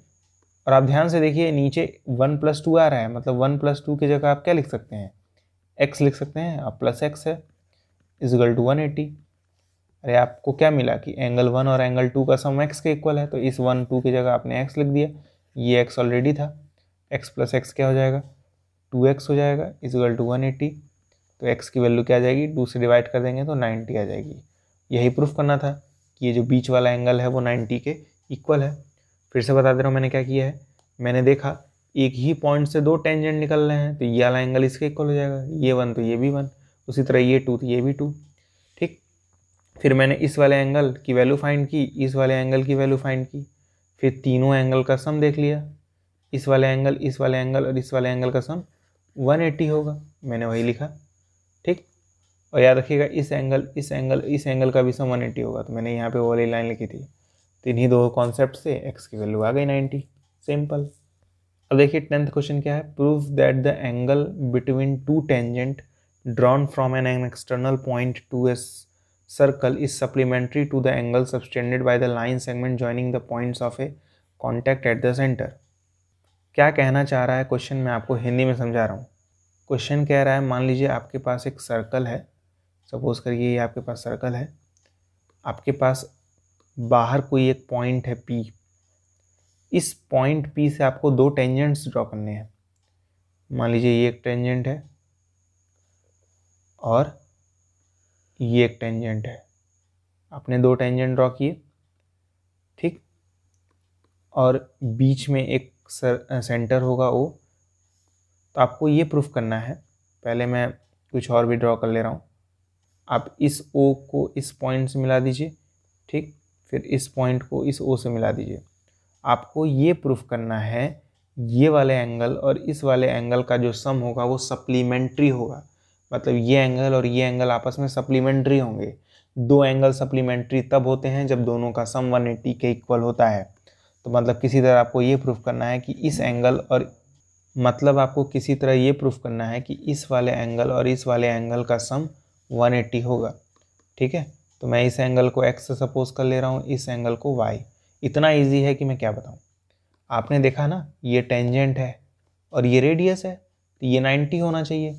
और आप ध्यान से देखिए नीचे वन प्लस टू आ रहा है मतलब वन प्लस टू की जगह आप क्या लिख सकते हैं एक्स लिख सकते हैं आप प्लस एक्स है इजगल टू वन एटी अरे आपको क्या मिला कि एंगल वन और एंगल टू का सम एक्स के इक्वल है तो इस वन टू की जगह आपने एक्स लिख दिया ये एक्स ऑलरेडी था एक्स प्लस एक्स क्या हो जाएगा टू एक्स हो जाएगा इजल टू वन एटी तो एक्स की वैल्यू क्या आ जाएगी टू से डिवाइड कर देंगे तो नाइन्टी आ जाएगी यही प्रूफ करना था कि ये जो बीच वाला एंगल है वो नाइन्टी के इक्वल है फिर से बता दे रहा हूँ मैंने क्या किया है मैंने देखा एक ही पॉइंट से दो टेंजेंट निकल रहे हैं तो ये वाला एंगल इसके इक्वल हो जाएगा ये वन तो ये भी वन उसी तरह ये टू तो ये भी टू ठीक फिर मैंने इस वाले एंगल की वैल्यू फाइंड की इस वाले एंगल की वैल्यू फाइंड की फिर तीनों एंगल का सम देख लिया इस वाले एंगल इस वाले एंगल और इस वाले एंगल का सम 180 होगा मैंने वही लिखा ठीक और याद रखिएगा इस एंगल इस एंगल इस एंगल का भी सम 180 होगा तो मैंने यहाँ पे वो वाली लाइन लिखी थी तो इन्हीं दो कॉन्सेप्ट से एक्स की वैल्यू आ गई नाइन्टी सिंपल अब देखिए टेंथ क्वेश्चन क्या है prove that the angle between two tangent drawn from an an external point to S circle is supplementary to the angle subtended by the line segment joining the points of a contact at the centre क्या कहना चाह रहा है question मैं आपको हिंदी में समझा रहा हूँ क्वेश्चन कह रहा है मान लीजिए आपके पास एक सर्कल है सपोज़ करिए ये आपके पास सर्कल है आपके पास बाहर कोई एक पॉइंट है पी इस पॉइंट पी से आपको दो टेंजेंट्स ड्रॉ करने हैं मान लीजिए ये एक टेंजेंट है और ये एक टेंजेंट है आपने दो टेंजेंट ड्रॉ किए ठीक और बीच में एक सर सेंटर होगा ओ तो आपको ये प्रूफ करना है पहले मैं कुछ और भी ड्रॉ कर ले रहा हूँ आप इस ओ को इस पॉइंट से मिला दीजिए ठीक फिर इस पॉइंट को इस ओ से मिला दीजिए आपको ये प्रूफ करना है ये वाले एंगल और इस वाले एंगल का जो सम होगा वो सप्लीमेंट्री होगा मतलब ये एंगल और ये एंगल आपस में सप्लीमेंट्री होंगे दो एंगल सप्लीमेंट्री तब होते हैं जब दोनों का सम 180 के इक्वल होता है तो मतलब किसी तरह आपको ये प्रूफ करना है कि इस एंगल और मतलब आपको किसी तरह ये प्रूफ करना है कि इस वाले एंगल और इस वाले एंगल का सम 180 होगा ठीक है तो मैं इस एंगल को एक्स सपोज कर ले रहा हूँ इस एंगल को वाई इतना ईजी है कि मैं क्या बताऊँ आपने देखा ना ये टेंजेंट है और ये रेडियस है तो ये 90 होना चाहिए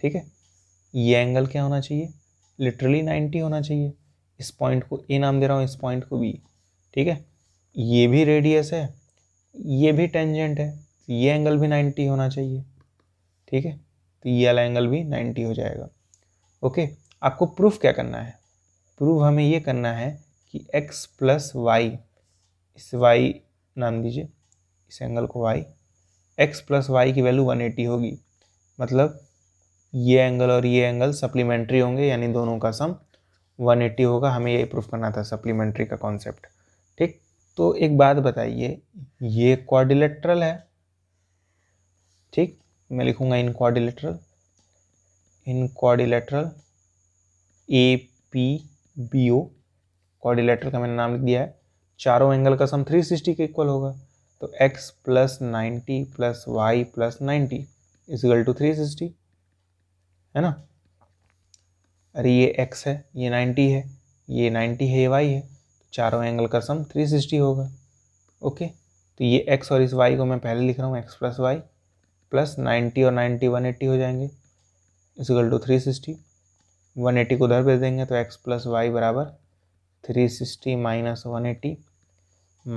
ठीक है ये एंगल क्या होना चाहिए लिटरली 90 होना चाहिए इस पॉइंट को ए नाम दे रहा हूँ इस पॉइंट को बी ठीक है ये भी रेडियस है ये भी टेंजेंट है तो ये एंगल भी नाइन्टी होना चाहिए ठीक है तो ये वाला एंगल भी नाइन्टी हो जाएगा ओके आपको प्रूफ क्या करना है प्रूफ हमें ये करना है कि x प्लस वाई इस वाई नाम दीजिए इस एंगल को y x प्लस वाई की वैल्यू 180 होगी मतलब ये एंगल और ये एंगल सप्लीमेंट्री होंगे यानी दोनों का सम 180 होगा हमें ये प्रूफ करना था सप्लीमेंट्री का कॉन्सेप्ट ठीक तो एक बात बताइए ये क्वाडिलेटरल है ठीक मैं लिखूंगा in quadrilateral in quadrilateral A P B O quadrilateral का मैंने नाम लिख दिया है चारों एंगल का सम 360 के इक्वल होगा तो x plus ninety plus Y plus ninety is equal to three sixty है ना अरे ये x है ये 90 है ये 90 है ये y है चारों एंगल का सम थ्री सिक्सटी होगा ओके तो ये एक्स और इस वाई को मैं पहले लिख रहा हूँ X plus Y plus ninety और नाइन्टी वन एट्टी हो जाएंगे is equal to three sixty one eighty को उधर भेज देंगे तो एक्स प्लस वाई बराबर three sixty minus one eighty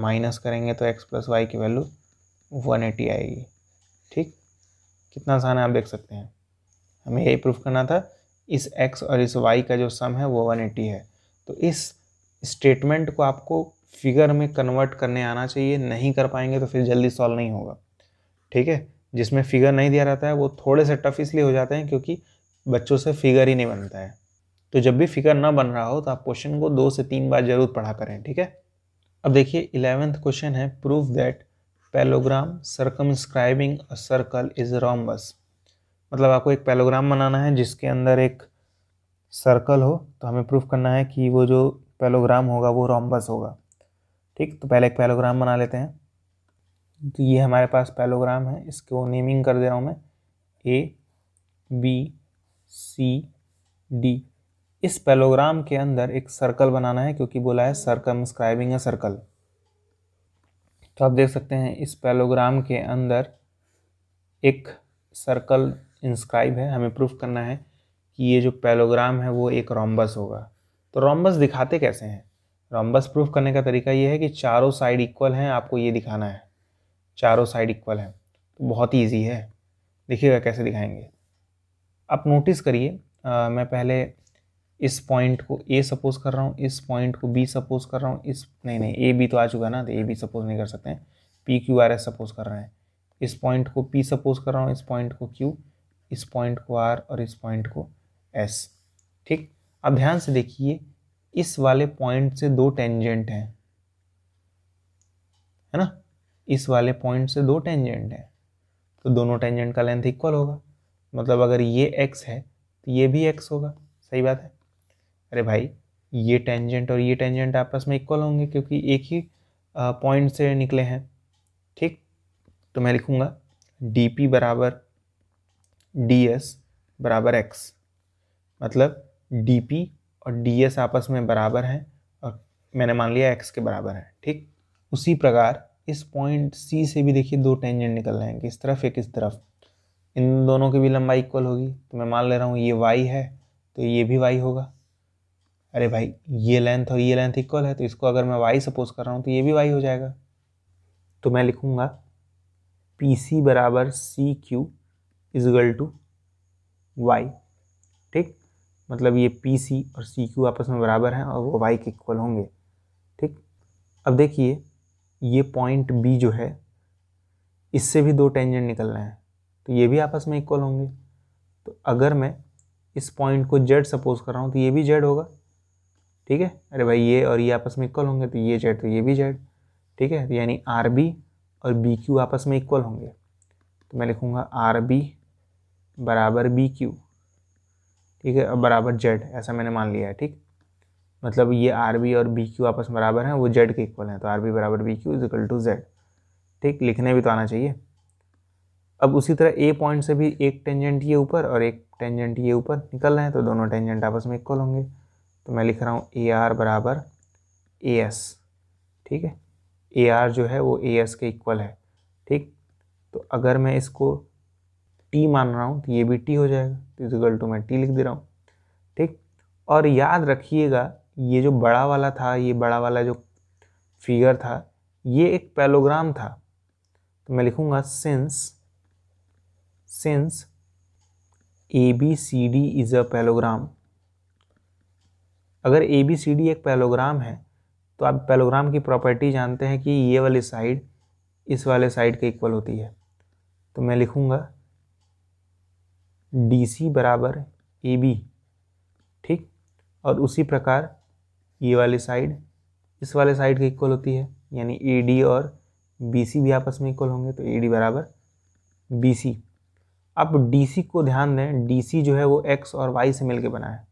minus करेंगे तो एक्स प्लस वाई की वैल्यू वन एटी आएगी ठीक कितना आसान है आप देख सकते हैं हमें यही प्रूफ करना था इस एक्स और इस वाई का जो सम है वो वन एटी है तो इस स्टेटमेंट को आपको फिगर में कन्वर्ट करने आना चाहिए नहीं कर पाएंगे तो फिर जल्दी सॉल्व नहीं होगा ठीक है जिसमें फिगर नहीं दिया रहता है वो थोड़े से टफ इसलिए हो जाते हैं क्योंकि बच्चों से फिगर ही नहीं बनता है तो जब भी फिगर ना बन रहा हो तो आप क्वेश्चन को दो से तीन बार जरूर पढ़ा करें ठीक है अब देखिए इलेवेंथ क्वेश्चन है proof that parallelogram scribing a circle is rhombus मतलब आपको एक पैलोग्राम बनाना है जिसके अंदर एक सर्कल हो तो हमें प्रूफ करना है कि वो जो पैलोग्राम होगा वो रोमबस होगा ठीक तो पहले एक पैलोग्राम बना लेते हैं तो ये हमारे पास पैलोग्राम है इसको नेमिंग कर दे रहा हूँ मैं ए बी सी डी इस पैलोग्राम के अंदर एक सर्कल बनाना है क्योंकि बोला है सर्कम स्क्राइबिंग सर्कल तो आप देख सकते हैं इस पैलोग्राम के अंदर एक सर्कल इंस्क्राइब है हमें प्रूफ करना है कि ये जो पैलोग्राम है वो एक रोमबस होगा तो रोम्बस दिखाते कैसे हैं रोम्बस प्रूफ करने का तरीका ये है कि चारों साइड इक्वल हैं आपको ये दिखाना है चारों साइड इक्वल हैं तो बहुत ही ईजी है देखिएगा कैसे दिखाएंगे आप नोटिस करिए मैं पहले इस पॉइंट को ए सपोज कर रहा हूँ इस पॉइंट को बी सपोज कर रहा हूँ इस नहीं नहीं ए बी तो आ चुका है ना तो ए बी सपोज नहीं कर सकते हैं P Q R S suppose कर रहे हैं इस पॉइंट को पी सपोज कर रहा हूँ इस पॉइंट को क्यू इस पॉइंट को आर और इस पॉइंट को एस ठीक अब ध्यान से देखिए इस वाले पॉइंट से दो टेंजेंट हैं है ना इस वाले पॉइंट से दो टेंजेंट हैं तो दोनों टेंजेंट का लेंथ इक्वल होगा मतलब अगर ये एक्स है तो ये भी एक्स होगा सही बात है अरे भाई ये टेंजेंट और ये टेंजेंट आपस में इक्वल होंगे क्योंकि एक ही पॉइंट से निकले हैं ठीक तो मैं लिखूँगा डी पी बराबर डी एस बराबर एक्स मतलब पी और एस आपस में बराबर है और मैंने मान लिया एक्स के बराबर है ठीक उसी प्रकार इस पॉइंट सी से भी देखिए दो टेंजेंट निकल रहे हैं किस तरफ एक इस तरफ इन दोनों की भी लंबाई इक्वल होगी तो मैं मान ले रहा हूँ ये वाई है तो ये भी वाई होगा अरे भाई ये लेंथ और ये लेंथ इक्वल है तो इसको अगर मैं वाई सपोज कर रहा हूँ तो ये भी वाई हो जाएगा तो मैं लिखूँगा पी सी बराबर C Q is equal to Y ठीक मतलब ये पी सी और सी क्यू आपस में बराबर हैं और वो वाई के इक्वल होंगे ठीक अब देखिए ये पॉइंट बी जो है इससे भी दो टेंजेंट निकल रहे हैं तो ये भी आपस में इक्वल होंगे तो अगर मैं इस पॉइंट को जेड सपोज कर रहा हूँ तो ये भी जेड होगा ठीक है अरे भाई ये और ये आपस में इक्वल होंगे तो ये जेड तो ये भी जेड ठीक है तो यानी आर बी और बी क्यू आपस में इक्वल होंगे तो मैं लिखूँगा आर बी बराबर बी क्यू ठीक है अब बराबर जेड ऐसा मैंने मान लिया है ठीक मतलब ये आर बी और बी क्यू आपस में बराबर हैं वो जेड के इक्वल हैं तो आर बी बराबर B Q is equal to Z ठीक लिखने भी तो आना चाहिए अब उसी तरह ए पॉइंट से भी एक टेंजेंट ये ऊपर और एक टेंजेंट ये ऊपर निकल रहे हैं तो दोनों टेंजेंट आपस में इक्वल होंगे तो मैं लिख रहा हूँ ए आर बराबर ए एस ठीक है ए आर जो है वो ए एस के इक्वल है ठीक तो अगर मैं इसको टी मान रहा हूँ तो ये भी टी हो जाएगा तो इजिकल टू मैं टी लिख दे रहा हूँ ठीक और याद रखिएगा ये जो बड़ा वाला था ये बड़ा वाला जो फिगर था ये एक पैलोग्राम था तो मैं लिखूँगा since since A B C D is a parallelogram अगर ए बी सी डी एक पैलोग्राम है तो आप पैलोग्राम की प्रॉपर्टी जानते हैं कि ये वाली साइड इस वाले साइड के इक्वल होती है तो मैं लिखूँगा डी सी बराबर ए बी ठीक और उसी प्रकार ये वाली साइड इस वाले साइड के इक्वल होती है यानी ए डी और बी सी भी आपस में इक्वल होंगे तो ए डी बराबर बी सी अब डी सी को ध्यान दें डी सी जो है वो एक्स और वाई से मिलके बना है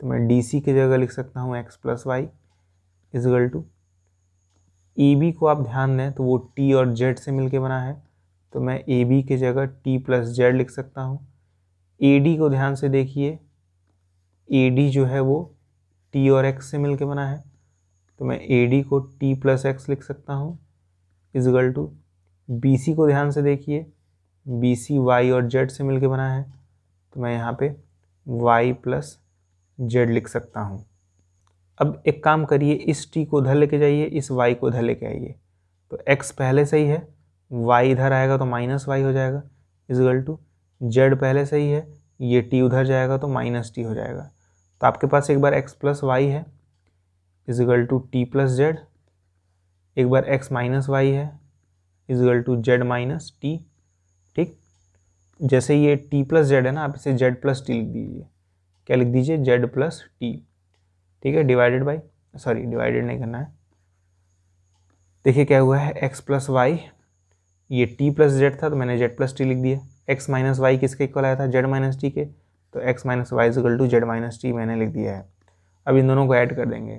तो मैं डी सी की जगह लिख सकता हूँ X plus Y is equal to A B को आप ध्यान दें तो वो टी और जेड से मिलके बना है तो मैं ए बी की जगह टी प्लस जेड लिख सकता हूँ ए को ध्यान से देखिए ए जो है वो टी और एक्स से मिलके बना है तो मैं ए को टी प्लस एक्स लिख सकता हूँ इजगल टू बी को ध्यान से देखिए बी सी वाई और जेड से मिलके बना है तो मैं यहाँ पे वाई प्लस जेड लिख सकता हूँ अब एक काम करिए इस टी को उधर लेके जाइए इस वाई को उधर लेके आइए तो एक्स पहले से ही है वाई इधर आएगा तो माइनस वाई हो जाएगा इजगल टू जेड पहले से ही है ये टी उधर जाएगा तो माइनस टी हो जाएगा तो आपके पास एक बार एक्स प्लस वाई है is equal to T plus Z एक बार एक्स माइनस वाई है is equal to Z minus T ठीक जैसे ये टी प्लस जेड है ना आप इसे जेड प्लस टी लिख दीजिए क्या लिख दीजिए जेड प्लस टी ठीक है डिवाइडेड बाई सॉरी डिवाइडेड नहीं करना है देखिए क्या हुआ है एक्स प्लस वाई ये टी प्लस जेड था तो मैंने जेड प्लस टी लिख दिया एक्स माइनस वाई किसके इक्वल आया था जेड माइनस टी के तो X minus Y is equal to Z minus T मैंने लिख दिया है अब इन दोनों को ऐड कर देंगे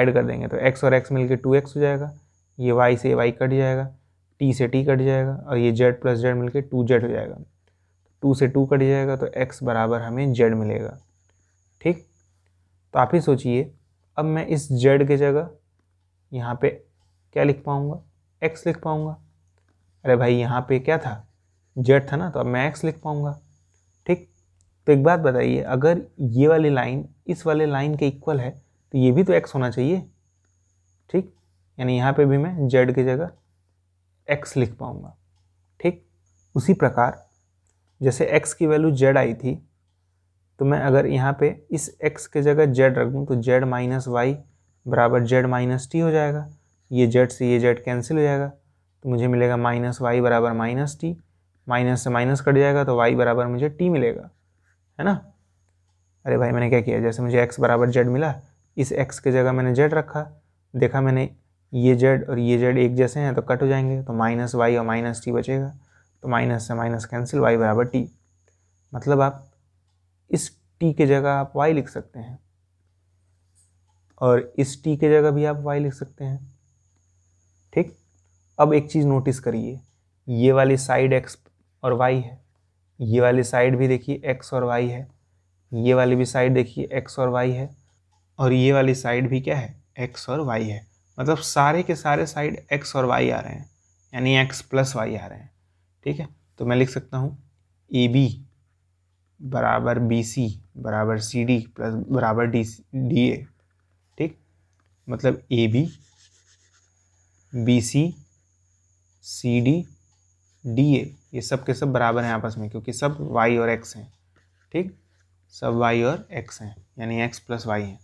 ऐड कर देंगे तो एक्स और एक्स मिलकर टू एक्स हो जाएगा ये वाई से वाई कट जाएगा टी से टी कट जाएगा और ये जेड प्लस जेड मिलकर टू जेड हो जाएगा टू से टू कट जाएगा तो एक्स बराबर हमें जेड मिलेगा ठीक तो आप ही सोचिए अब मैं इस जेड की जगह यहाँ पे क्या लिख पाऊँगा एक्स लिख पाऊँगा अरे भाई यहाँ पे क्या था जेड था ना तो अब मैं एक्स लिख पाऊंगा ठीक तो एक बात बताइए अगर ये वाली लाइन इस वाले लाइन के इक्वल है तो ये भी तो एक्स होना चाहिए ठीक यानी यहाँ पे भी मैं जेड की जगह एक्स लिख पाऊँगा ठीक उसी प्रकार जैसे एक्स की वैल्यू जेड आई थी तो मैं अगर यहाँ पे इस एक्स के जगह जेड रख दूँ तो जेड माइनस वाई बराबर जेड माइनस टी हो जाएगा ये जेड से ये जेड कैंसिल हो जाएगा तो मुझे मिलेगा माइनस वाई बराबर माइनस टी माइनस से माइनस कट जाएगा तो वाई बराबर मुझे टी मिलेगा है ना अरे भाई मैंने क्या किया जैसे मुझे एक्स बराबर जेड मिला इस एक्स की जगह मैंने जेड रखा देखा मैंने ये जेड और ये जेड एक जैसे हैं तो कट हो जाएंगे तो माइनस वाई और माइनस टी बचेगा तो माइनस से माइनस कैंसिल वाई बराबर टी मतलब आप इस टी के जगह आप वाई लिख सकते हैं और इस टी के जगह भी आप वाई लिख सकते हैं ठीक अब एक चीज़ नोटिस करिए ये वाली साइड एक्स और वाई है ये वाली साइड भी देखिए एक्स और वाई है ये वाली भी साइड देखिए एक्स और वाई है और ये वाली साइड भी क्या है एक्स और वाई है मतलब सारे के सारे साइड एक्स और वाई आ रहे हैं यानी एक्स प्लस वाई आ रहे हैं ठीक है तो मैं लिख सकता हूँ ए बी बराबर बी सी बराबर सी डी प्लस बराबर डी डी ए ठीक मतलब A B B C C D D A ये सब के सब बराबर हैं आपस में क्योंकि सब वाई और एक्स हैं ठीक सब वाई और एक्स हैं यानी एक्स प्लस वाई हैं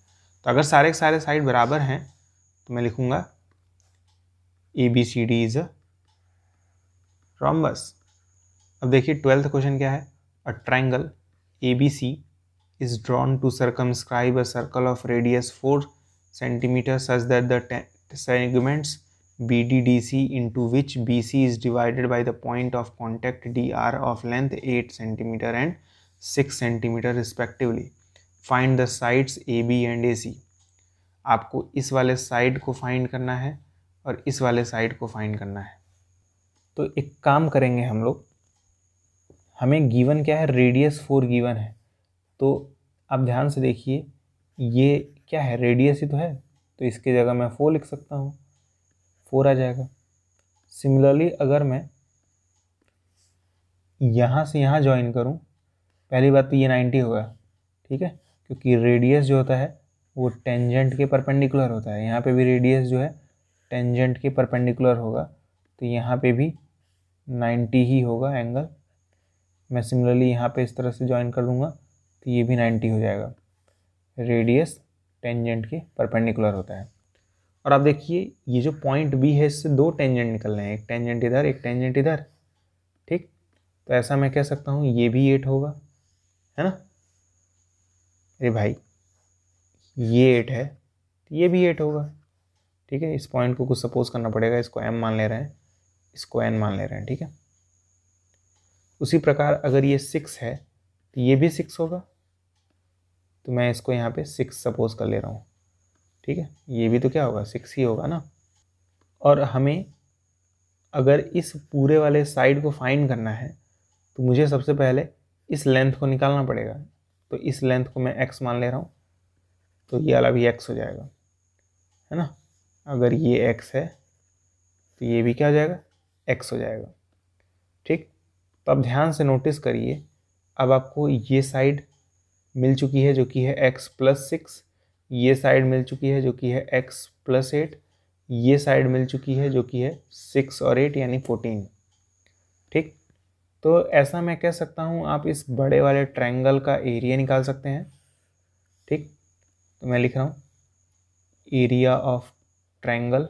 तो अगर सारे के सारे साइड बराबर हैं तो मैं लिखूँगा A B C D is rhombus अब देखिए ट्वेल्थ क्वेश्चन क्या है a triangle A B C is drawn to circumscribe a circle of radius four centimetre such that the segments B B D D C into which C is divided by the point of contact D are of length eight centimetre and six centimetre respectively find the sides A B and A C आपको इस वाले side को find करना है और इस वाले side को फाइंड करना है तो एक काम करेंगे हम लोग हमें गिवन क्या है रेडियस फोर गिवन है तो आप ध्यान से देखिए ये क्या है रेडियस ही तो है तो इसके जगह मैं फोर लिख सकता हूँ फोर आ जाएगा सिमिलरली अगर मैं यहाँ से यहाँ ज्वाइन करूँ पहली बात तो ये नाइन्टी होगा ठीक है क्योंकि रेडियस जो होता है वो टेंजेंट के परपेंडिकुलर होता है यहाँ पे भी रेडियस जो है टेंजेंट के परपेंडिकुलर होगा तो यहाँ पे भी नाइन्टी ही होगा एंगल मैं सिमिलरली यहाँ पे इस तरह से ज्वाइन कर लूँगा तो ये भी नाइन्टी हो जाएगा रेडियस टेंजेंट के परपेंडिकुलर होता है और आप देखिए ये जो पॉइंट बी है इससे दो टेंजेंट निकल रहे हैं एक टेंजेंट इधर एक टेंजेंट इधर ठीक तो ऐसा मैं कह सकता हूँ ये भी एट होगा है ना अरे भाई ये एट है तो ये भी एट होगा ठीक है इस पॉइंट को कुछ सपोज करना पड़ेगा इसको एम मान ले रहे हैं इसको एन मान ले रहे हैं ठीक है उसी प्रकार अगर ये सिक्स है तो ये भी सिक्स होगा तो मैं इसको यहाँ पे सिक्स सपोज कर ले रहा हूँ ठीक है ये भी तो क्या होगा सिक्स ही होगा ना और हमें अगर इस पूरे वाले साइड को फाइंड करना है तो मुझे सबसे पहले इस लेंथ को निकालना पड़ेगा तो इस लेंथ को मैं एक्स मान ले रहा हूँ तो ये वाला भी एक्स हो जाएगा है ना अगर ये एक्स है तो ये भी क्या हो जाएगा एक्स हो जाएगा ठीक तो आप ध्यान से नोटिस करिए अब आपको ये साइड मिल चुकी है जो कि है एक्स प्लस सिक्स ये साइड मिल चुकी है जो कि है एक्स प्लस एट ये साइड मिल चुकी है जो कि है सिक्स और एट यानी फोर्टीन ठीक तो ऐसा मैं कह सकता हूँ आप इस बड़े वाले ट्रायंगल का एरिया निकाल सकते हैं ठीक तो मैं लिख रहा हूँ area of triangle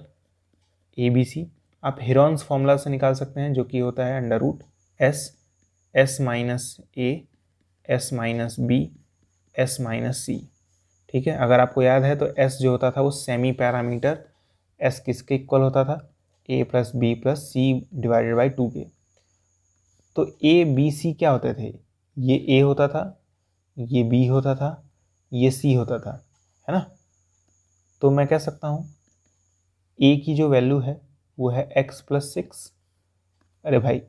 A B C आप हिरॉन्स फॉर्मूला से निकाल सकते हैं जो कि होता है under root S S minus A S minus B S minus C ठीक है अगर आपको याद है तो एस जो होता था वो सेमी पैरामीटर एस किसके इक्वल होता था A plus B plus C divided by two के तो ए बी सी क्या होते थे ये ए होता था ये बी होता था ये सी होता था है ना तो मैं कह सकता हूँ ए की जो वैल्यू है वो है एक्स प्लस सिक्स अरे भाई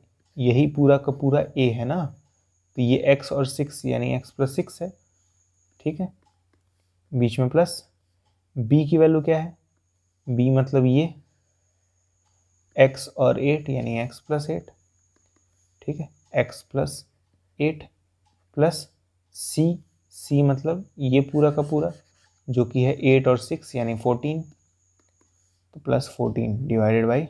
यही पूरा का पूरा ए है ना तो ये एक्स और सिक्स यानी एक्स प्लस सिक्स है ठीक है बीच में प्लस बी की वैल्यू क्या है बी मतलब ये एक्स और एट यानी एक्स प्लस एट ठीक है X plus eight plus C C मतलब ये पूरा का पूरा जो कि है एट और सिक्स यानी फोर्टीन तो plus fourteen divided by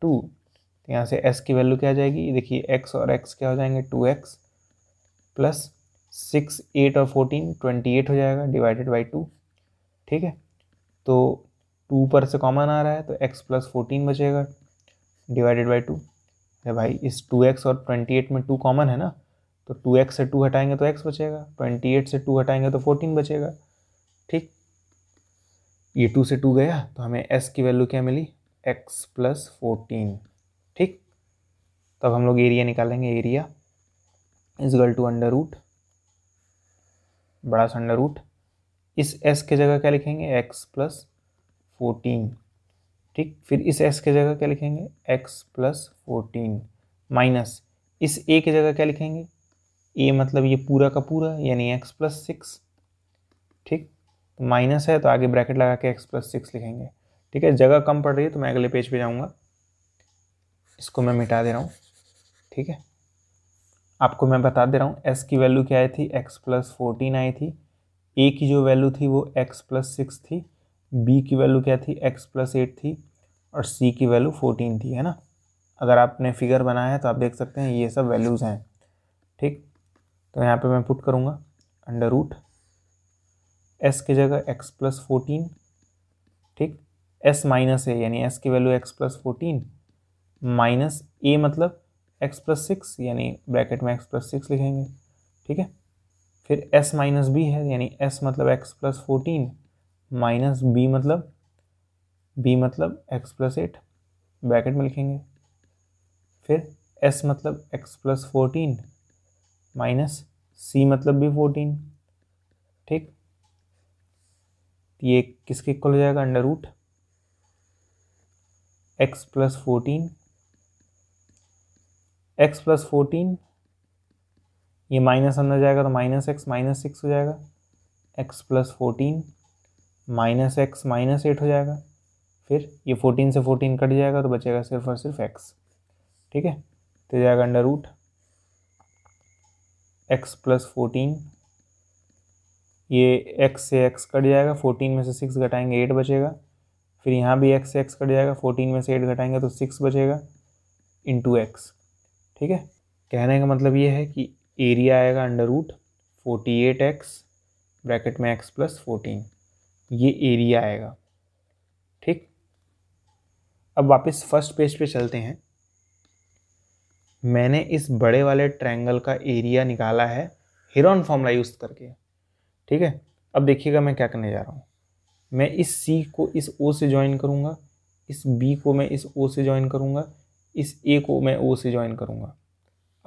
two तो यहाँ से एस की वैल्यू क्या आ जाएगी देखिए एक्स और एक्स क्या हो जाएंगे two x plus six eight और फोर्टीन ट्वेंटी एट हो जाएगा डिवाइडेड बाई टू ठीक है तो टू पर से कॉमन आ रहा है तो एक्स प्लस फोर्टीन बचेगा डिवाइडेड बाई टू अरे भाई इस टू एक्स और ट्वेंटी एट में टू कॉमन है ना तो टू एक्स से टू हटाएंगे तो एक्स बचेगा ट्वेंटी एट से टू हटाएंगे तो फोर्टीन बचेगा ठीक ये टू से टू गया तो हमें एस की वैल्यू क्या मिली एक्स प्लस फोर्टीन ठीक तब हम लोग एरिया निकालेंगे एरिया इज गल टू अंडर रूट बड़ा सा अंडर रूट इस एस के जगह क्या लिखेंगे एक्स प्लस फोर्टीन ठीक फिर इस एस के जगह क्या लिखेंगे एक्स प्लस फोर्टीन माइनस इस ए के जगह क्या लिखेंगे ए मतलब ये पूरा का पूरा यानी एक्स प्लस सिक्स ठीक तो माइनस है तो आगे ब्रैकेट लगा के एक्स प्लस सिक्स लिखेंगे ठीक है जगह कम पड़ रही है तो मैं अगले पेज पे जाऊँगा इसको मैं मिटा दे रहा हूँ ठीक है आपको मैं बता दे रहा हूँ एस की वैल्यू क्या आई थी एक्स प्लस फोर्टीन आई थी ए की जो वैल्यू थी वो एक्स प्लस सिक्स थी बी की वैल्यू क्या थी एक्स प्लस एट थी और सी की वैल्यू फोर्टीन थी है ना अगर आपने फिगर बनाया है तो आप देख सकते हैं ये सब वैल्यूज़ हैं ठीक तो यहाँ पे मैं पुट करूँगा अंडर रूट एस की जगह एक्स प्लस फोर्टीन ठीक एस माइनस ए यानी एस की value X plus fourteen minus A मतलब एक्स प्लस सिक्स यानी ब्रैकेट में एक्स प्लस सिक्स लिखेंगे ठीक है फिर एस माइनस बी है यानी एस मतलब x plus fourteen minus b मतलब बी मतलब एक्स प्लस एट ब्रैकेट में लिखेंगे फिर एस मतलब x plus fourteen minus c मतलब बी फोर्टीन ठीक ये किसके इक्वल हो जाएगा under root x plus fourteen x plus fourteen ये माइनस अंदर जाएगा तो माइनस एक्स माइनस सिक्स हो जाएगा x plus fourteen minus x minus eight हो जाएगा फिर ये फोर्टीन से फोर्टीन कट जाएगा तो बचेगा सिर्फ और सिर्फ एक्स ठीक है तो जाएगा under root x plus fourteen ये एक्स से एक्स कट जाएगा फोर्टीन में से सिक्स घटाएंगे एट बचेगा फिर यहाँ भी एक्स से एक्स कट जाएगा फोर्टीन में से एट घटाएंगे तो सिक्स बचेगा इंटू एक्स ठीक है कहने का मतलब ये है कि एरिया आएगा under root forty eight x bracket में एक्स प्लस फोर्टीन ये एरिया आएगा ठीक अब वापस फर्स्ट पेज पे चलते हैं मैंने इस बड़े वाले ट्रायंगल का एरिया निकाला है हिरोन फॉर्मूला यूज़ करके ठीक है अब देखिएगा मैं क्या करने जा रहा हूँ मैं इस सी को इस ओ से ज्वाइन करूँगा इस बी को मैं इस ओ से ज्वाइन करूँगा इस ए को मैं ओ से ज्वाइन करूँगा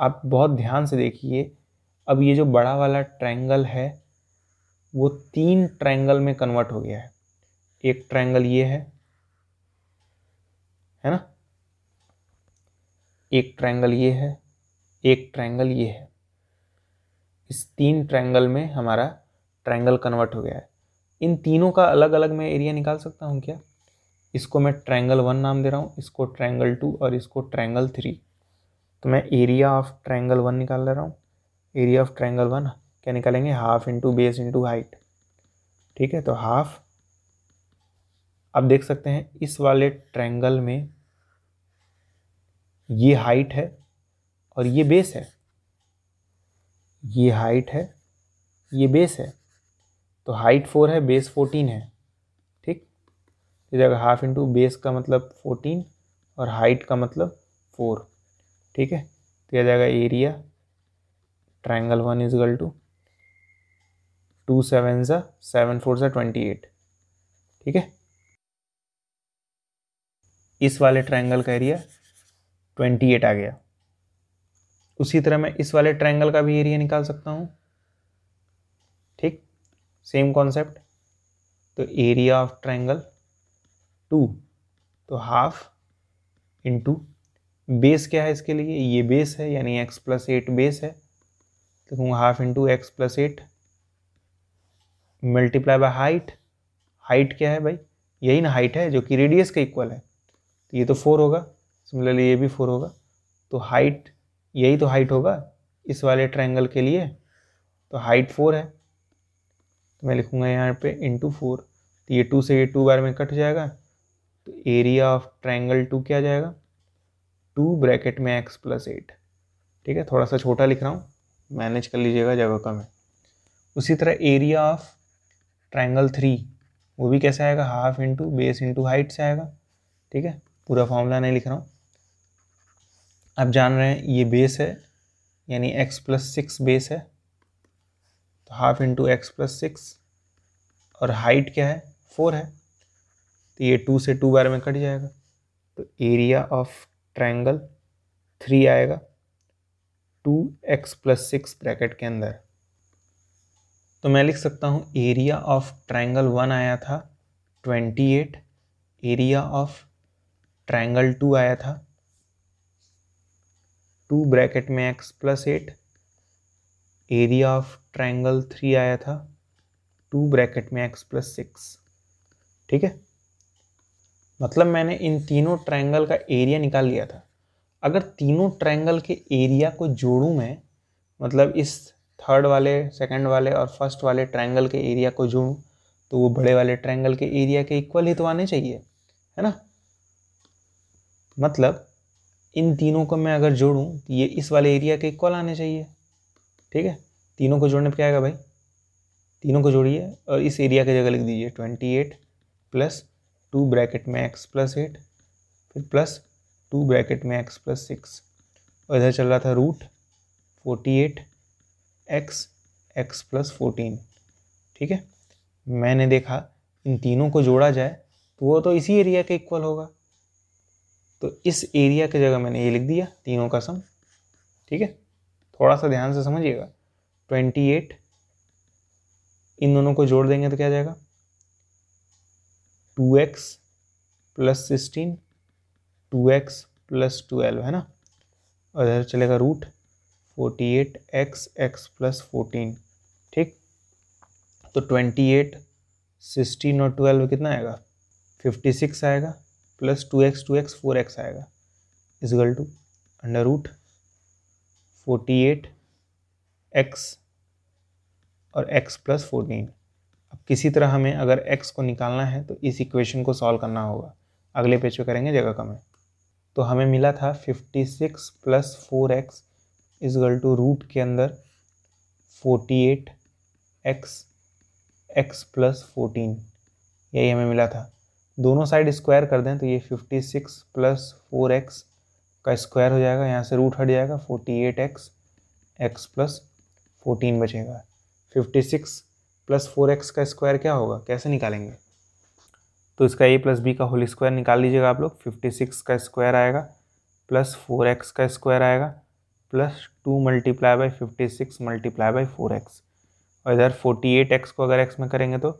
आप बहुत ध्यान से देखिए अब ये जो बड़ा वाला ट्रैंगल है वो तीन ट्रैंगल में कन्वर्ट हो गया है एक ट्रैंगल ये है है ना एक ट्रैंगल ये है एक ट्रैंगल ये है इस तीन ट्रैंगल में हमारा ट्रैंगल कन्वर्ट हो गया है इन तीनों का अलग अलग मैं एरिया निकाल सकता हूँ क्या इसको मैं ट्रैंगल वन नाम दे रहा हूँ इसको ट्रैंगल टू और इसको ट्रैंगल थ्री तो मैं एरिया ऑफ ट्रैंगल वन निकाल ले रहा हूँ एरिया ऑफ ट्रैंगल वन क्या निकालेंगे half into base into height ठीक है तो हाफ आप देख सकते हैं इस वाले ट्रैंगल में ये हाइट है और ये बेस है ये हाइट है ये बेस है तो हाइट फोर है बेस फोर्टीन है जाएगा हाफ इंटू बेस का मतलब फोर्टीन और हाइट का मतलब फोर ठीक है तो यह जाएगा area triangle one equal to two seven सा सेवन फोर सा ट्वेंटी एट ठीक है इस वाले ट्राइंगल का एरिया ट्वेंटी एट आ गया उसी तरह मैं इस वाले ट्राइंगल का भी एरिया निकाल सकता हूँ ठीक सेम कॉन्सेप्ट तो एरिया ऑफ ट्राइंगल टू तो हाफ इंटू बेस क्या है इसके लिए ये बेस है यानी एक्स प्लस एट बेस है लिखूँगा तो half into x plus eight multiply by height height क्या है भाई यही ना हाइट है जो कि रेडियस का इक्वल है तो ये तो फोर होगा सिमिलरली ये भी फोर होगा तो हाइट यही तो हाइट होगा इस वाले ट्रायंगल के लिए तो हाइट फोर है तो मैं लिखूँगा यहाँ पे इंटू फोर तो ये टू से ये टू बार में कट जाएगा तो एरिया ऑफ ट्रायंगल टू क्या जाएगा टू ब्रैकेट में एक्स प्लस एट ठीक है थोड़ा सा छोटा लिख रहा हूँ मैनेज कर लीजिएगा जगह कम है उसी तरह एरिया ऑफ ट्रायंगल थ्री वो भी कैसे आएगा half into base into height से आएगा ठीक है पूरा फॉर्मूला नहीं लिख रहा हूँ आप जान रहे हैं ये बेस है यानी एक्स प्लस सिक्स बेस है तो half into x plus six और हाइट क्या है फोर है तो ये टू से टू बार में कट जाएगा तो एरिया ऑफ ट्रायंगल थ्री आएगा two x plus six bracket के अंदर तो मैं लिख सकता हूँ एरिया ऑफ ट्रायंगल वन आया था twenty eight area of triangle two आया था टू ब्रैकेट में x plus eight area of triangle three आया था टू ब्रैकेट में एक्स प्लस सिक्स ठीक है मतलब मैंने इन तीनों ट्रायंगल का एरिया निकाल लिया था अगर तीनों ट्रायंगल के एरिया को जोड़ूँ मैं मतलब इस थर्ड वाले सेकंड वाले और फर्स्ट वाले ट्रायंगल के एरिया को जोड़ूँ तो वो बड़े वाले ट्रायंगल के एरिया के इक्वल ही तो आने चाहिए है ना मतलब इन तीनों को मैं अगर जोड़ूँ तो ये इस वाले एरिया के इक्वल आने चाहिए ठीक है तीनों को जोड़ने पर क्या आएगा भाई तीनों को जोड़िए और इस एरिया की जगह लिख दीजिए twenty eight plus two bracket में एक्स प्लस एट फिर प्लस टू ब्रैकेट में एक्स प्लस सिक्स और इधर चल रहा था root forty eight x x plus fourteen ठीक है मैंने देखा इन तीनों को जोड़ा जाए तो वो तो इसी एरिया के इक्वल होगा तो इस एरिया की जगह मैंने ये लिख दिया तीनों का सम ठीक है थोड़ा सा ध्यान से समझिएगा ट्वेंटी एट इन दोनों को जोड़ देंगे तो क्या जाएगा two x plus sixteen two x plus twelve है ना और इधर चलेगा root forty eight x x plus fourteen ठीक तो ट्वेंटी एट सिक्सटीन और ट्वेल्व कितना आएगा फिफ्टी सिक्स आएगा plus two x two x four x आएगा is equal to under root forty eight x और एक्स प्लस फोर्टीन किसी तरह हमें अगर एक्स को निकालना है तो इस इक्वेशन को सॉल्व करना होगा अगले पेज पे करेंगे जगह कम है तो हमें मिला था fifty six plus four x is equal to root के अंदर forty eight x x plus fourteen यही हमें मिला था दोनों साइड स्क्वायर कर दें तो ये fifty six plus four x का स्क्वायर हो जाएगा यहाँ से रूट हट जाएगा forty eight x x plus fourteen बचेगा fifty six plus four x का स्क्वायर क्या होगा कैसे निकालेंगे तो इसका ए प्लस बी का होल स्क्वायर निकाल लीजिएगा आप लोग फिफ्टी सिक्स का स्क्वायर आएगा प्लस फोर एक्स का स्क्वायर आएगा plus two multiply by fifty six multiply by four x और इधर फोर्टी एट एक्स को अगर एक्स में करेंगे तो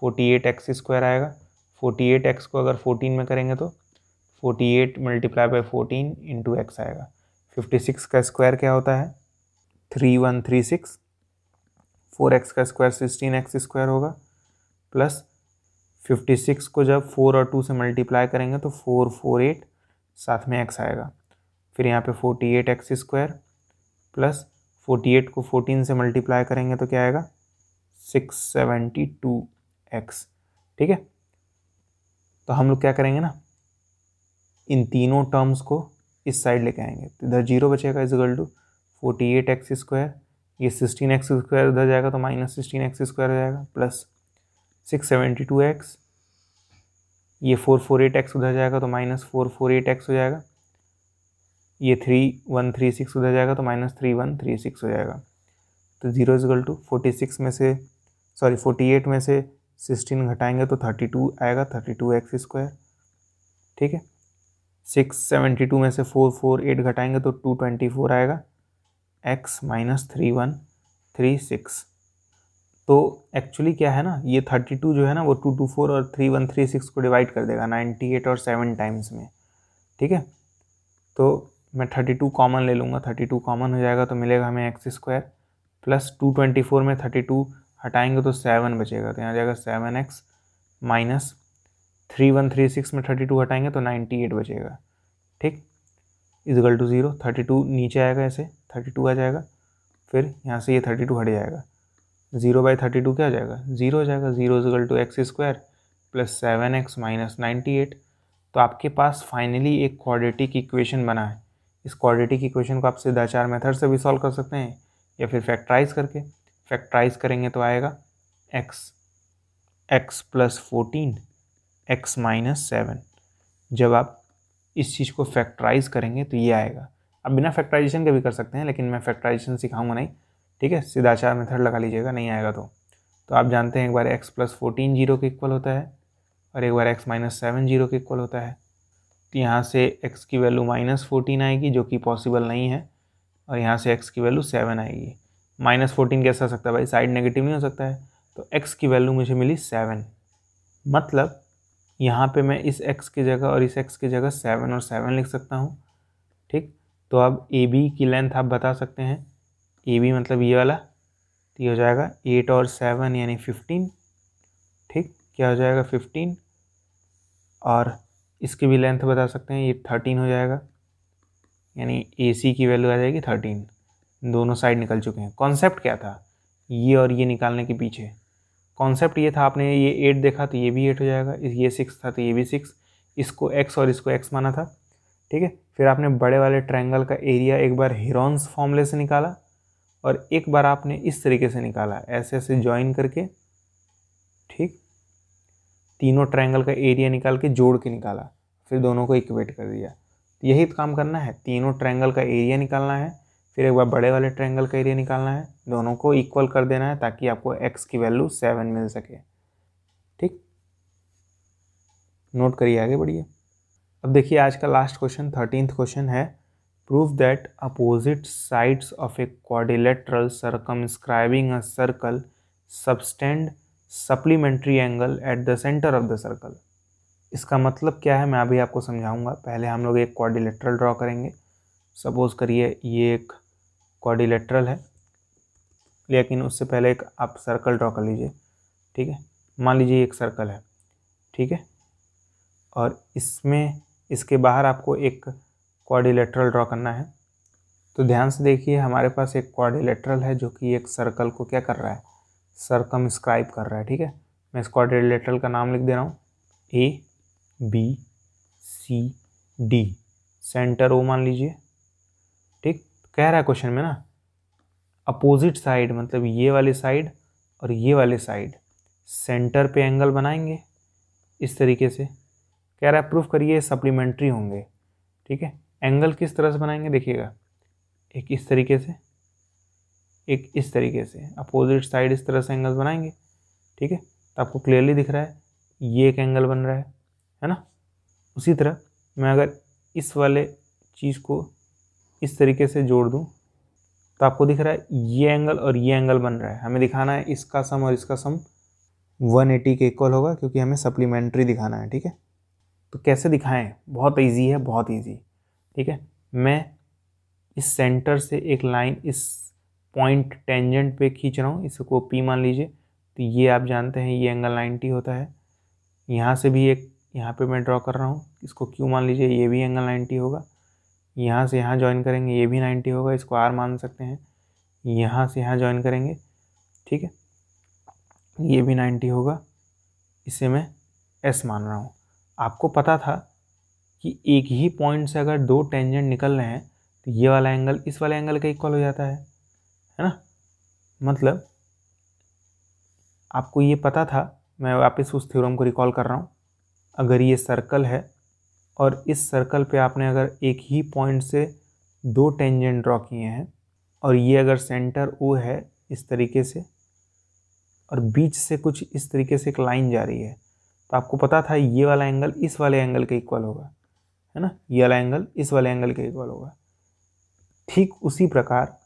फोर्टी एट एक्स स्क्वायर आएगा फोर्टी एट एक्स को अगर फोर्टीन में करेंगे तो forty eight multiply by fourteen into x आएगा फिफ्टी सिक्स का स्क्वायर क्या होता है three one three six four x का स्क्वायर सिक्सटीन एक्स स्क्वायर होगा प्लस फिफ्टी सिक्स को जब फोर और टू से मल्टीप्लाई करेंगे तो फोर फोर एट साथ में एक्स आएगा फिर यहाँ पे forty eight x square plus forty eight को फोर्टीन से मल्टीप्लाई करेंगे तो क्या आएगा सिक्स सेवेंटी टू एक्स ठीक है तो हम लोग क्या करेंगे ना इन तीनों टर्म्स को इस साइड लेके आएंगे तो इधर जीरो बचेगा इज गल to forty eight x square ये सिक्सटीन एक्स स्क्वायर उधर जाएगा तो माइनस सिक्सटीन एक्स स्क्वायर हो जाएगा plus six seventy two x ये फोर फोर एट एक्स उधर जाएगा तो minus four four eight x हो जाएगा ये थ्री वन थ्री सिक्स उधर जाएगा तो minus three one three six हो जाएगा तो zero is equal to forty six में से सॉरी फोर्टी एट में से सिक्सटीन घटाएंगे तो थर्टी टू आएगा थर्टी टू एक्स स्क्वायर ठीक है सिक्स सेवेंटी टू में से फोर फोर एट घटाएंगे तो टू ट्वेंटी फोर आएगा x minus three one three six तो एक्चुअली क्या है ना ये थर्टी टू जो है ना वो टू टू फोर और थ्री वन थ्री सिक्स को डिवाइड कर देगा नाइन्टी एट और सेवन टाइम्स में ठीक है तो मैं थर्टी टू कॉमन ले लूँगा थर्टी टू कॉमन हो जाएगा तो मिलेगा हमें x square plus two twenty four में थर्टी टू हटाएंगे तो सेवन बचेगा तो यहाँ जाएगा seven x minus three one three six में थर्टी टू हटाएंगे तो नाइन्टी एट बचेगा ठीक is equal to zero thirty two नीचे आएगा ऐसे थर्टी टू आ जाएगा फिर यहाँ से ये थर्टी टू हट जाएगा जीरो बाई थर्टी टू क्या आ जाएगा जीरो हो जाएगा zero is equal to x square plus seven x minus ninety eight तो आपके पास फाइनली एक क्वाड्रेटिक इक्वेशन बना है इस क्वाड्रेटिक इक्वेशन को आप सीधा चार मेथड से भी सॉल्व कर सकते हैं या फिर फैक्ट्राइज करके फैक्ट्राइज करेंगे तो आएगा x x plus fourteen x minus seven जब आप इस चीज़ को फैक्ट्राइज करेंगे तो ये आएगा आप बिना फैक्टराइजेशन के भी कर सकते हैं लेकिन मैं फैक्टराइजेशन सिखाऊंगा नहीं ठीक है सीधा चार मेथड लगा लीजिएगा नहीं आएगा तो तो आप जानते हैं एक बार एक्स प्लस फोर्टीन जीरो के इक्वल होता है और एक बार एक्स माइनस सेवन जीरो के इक्वल होता है तो यहाँ से एक्स की वैल्यू माइनस फोर्टीन आएगी जो कि पॉसिबल नहीं है और यहाँ से एक्स की वैल्यू सेवन आएगी माइनस फोर्टीन कैसे आ सकता है भाई साइड नेगेटिव नहीं हो सकता है तो एक्स की वैल्यू मुझे मिली सेवन मतलब यहाँ पे मैं इस एक्स की जगह और इस एक्स की जगह सेवन और सेवन लिख सकता हूँ ठीक तो अब ए बी की लेंथ आप बता सकते हैं ए बी मतलब ये वाला तो ये हो जाएगा एट और सेवन यानी फिफ्टीन ठीक क्या हो जाएगा फिफ्टीन और इसकी भी लेंथ बता सकते हैं ये थर्टीन हो जाएगा यानी ए सी की वैल्यू आ जाएगी थर्टीन दोनों साइड निकल चुके हैं कॉन्सेप्ट क्या था ये और ये निकालने के पीछे कॉन्सेप्ट ये था आपने ये एट देखा तो ये भी एट हो जाएगा ये सिक्स था तो ये भी सिक्स इसको एक्स और इसको एक्स माना था ठीक है फिर आपने बड़े वाले ट्रायंगल का एरिया एक बार हिरोन्स फॉर्मूले से निकाला और एक बार आपने इस तरीके से निकाला ऐसे ऐसे ज्वाइन करके ठीक तीनों ट्रायंगल का एरिया निकाल के जोड़ के निकाला फिर दोनों को इक्वेट कर दिया तो यही काम करना है तीनों ट्रायंगल का एरिया निकालना है फिर एक बार बड़े वाले ट्रायंगल का एरिया निकालना है दोनों को इक्वल कर देना है ताकि आपको एक्स की वैल्यू सेवन मिल सके ठीक नोट करिए आगे बढ़िए अब देखिए आज का लास्ट क्वेश्चन थर्टीन क्वेश्चन है prove that opposite sides of a quadrilateral circumscribing a circle subtend supplementary angle at the centre of the circle इसका मतलब क्या है मैं अभी आपको समझाऊंगा पहले हम लोग एक क्वारिलेट्रल ड्रॉ करेंगे सपोज़ करिए ये एक क्वारिलेट्रल है लेकिन उससे पहले एक आप सर्कल ड्रॉ कर लीजिए ठीक है मान लीजिए एक सर्कल है ठीक है और इसमें इसके बाहर आपको एक क्वाडिलेटरल ड्रॉ करना है तो ध्यान से देखिए हमारे पास एक क्वाडिलेटरल है जो कि एक सर्कल को क्या कर रहा है सरकम स्क्राइब कर रहा है ठीक है मैं इस क्वाड्रिलेटरल का नाम लिख दे रहा हूँ A B C D centre O मान लीजिए ठीक कह रहा है क्वेश्चन में ना अपोजिट साइड मतलब ये वाली साइड और ये वाली साइड सेंटर पे एंगल बनाएंगे इस तरीके से कह रहा है प्रूफ करिए सप्लीमेंट्री होंगे ठीक है एंगल किस तरह से बनाएंगे देखिएगा एक इस तरीके से एक इस तरीके से अपोजिट साइड इस तरह से एंगल बनाएंगे ठीक है तो आपको क्लियरली दिख रहा है ये एक एंगल बन रहा है है ना उसी तरह मैं अगर इस वाले चीज़ को इस तरीके से जोड़ दूँ तो आपको दिख रहा है ये एंगल और ये एंगल बन रहा है हमें दिखाना है इसका सम और इसका सम 180 के इक्वल होगा क्योंकि हमें सप्लीमेंट्री दिखाना है ठीक है तो कैसे दिखाएं बहुत इजी है बहुत इजी ठीक है मैं इस सेंटर से एक लाइन इस पॉइंट टेंजेंट पे खींच रहा हूँ इसको पी मान लीजिए तो ये आप जानते हैं ये एंगल नाइन्टी होता है यहाँ से भी एक यहाँ पे मैं ड्रॉ कर रहा हूँ इसको क्यू मान लीजिए ये भी एंगल नाइन्टी होगा यहाँ से यहाँ ज्वाइन करेंगे ये भी नाइन्टी होगा इसको आर मान सकते हैं यहाँ से यहाँ ज्वाइन करेंगे ठीक है ये भी नाइन्टी होगा इसे मैं एस मान रहा हूँ आपको पता था कि एक ही पॉइंट से अगर दो टेंजेंट निकल रहे हैं तो ये वाला एंगल इस वाले एंगल का इक्वल हो जाता है है ना मतलब आपको ये पता था मैं वापस उस थ्योरम को रिकॉल कर रहा हूँ अगर ये सर्कल है और इस सर्कल पे आपने अगर एक ही पॉइंट से दो टेंजेंट ड्रॉ किए हैं और ये अगर सेंटर ओ है इस तरीके से और बीच से कुछ इस तरीके से एक लाइन जा रही है तो आपको पता था ये वाला एंगल इस वाले एंगल के इक्वल होगा है ना ये वाला एंगल इस वाले एंगल के इक्वल होगा ठीक उसी प्रकार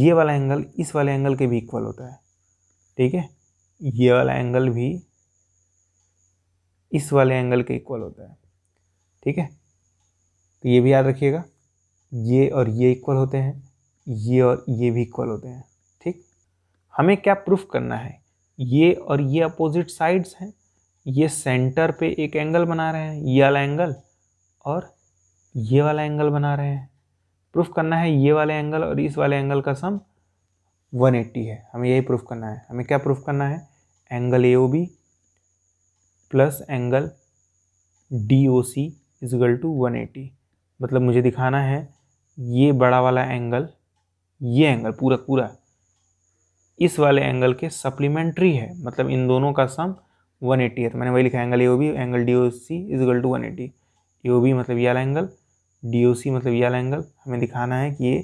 ये वाला एंगल इस वाले एंगल के भी इक्वल होता है ठीक है ये वाला एंगल भी इस वाले एंगल के इक्वल होता है ठीक है तो ये भी याद रखिएगा ये और ये इक्वल होते हैं ये और ये भी इक्वल होते हैं ठीक हमें क्या प्रूफ करना है ये और ये अपोजिट साइड्स हैं ये सेंटर पे एक एंगल बना रहे हैं ये वाला एंगल और ये वाला एंगल बना रहे हैं प्रूफ करना है ये वाले एंगल और इस वाले एंगल का सम 180 है हमें यही प्रूफ करना है हमें क्या प्रूफ करना है angle A O B plus angle D O C is equal to one eighty मतलब मुझे दिखाना है ये बड़ा वाला एंगल ये एंगल पूरा पूरा इस वाले एंगल के सप्लीमेंट्री है मतलब इन दोनों का सम वन एट्टी है तो मैंने वही लिखा angle A O B angle D O C is equal to one eighty A O B मतलब ये वाला एंगल डी ओ सी मतलब ये वाला एंगल हमें दिखाना है कि ये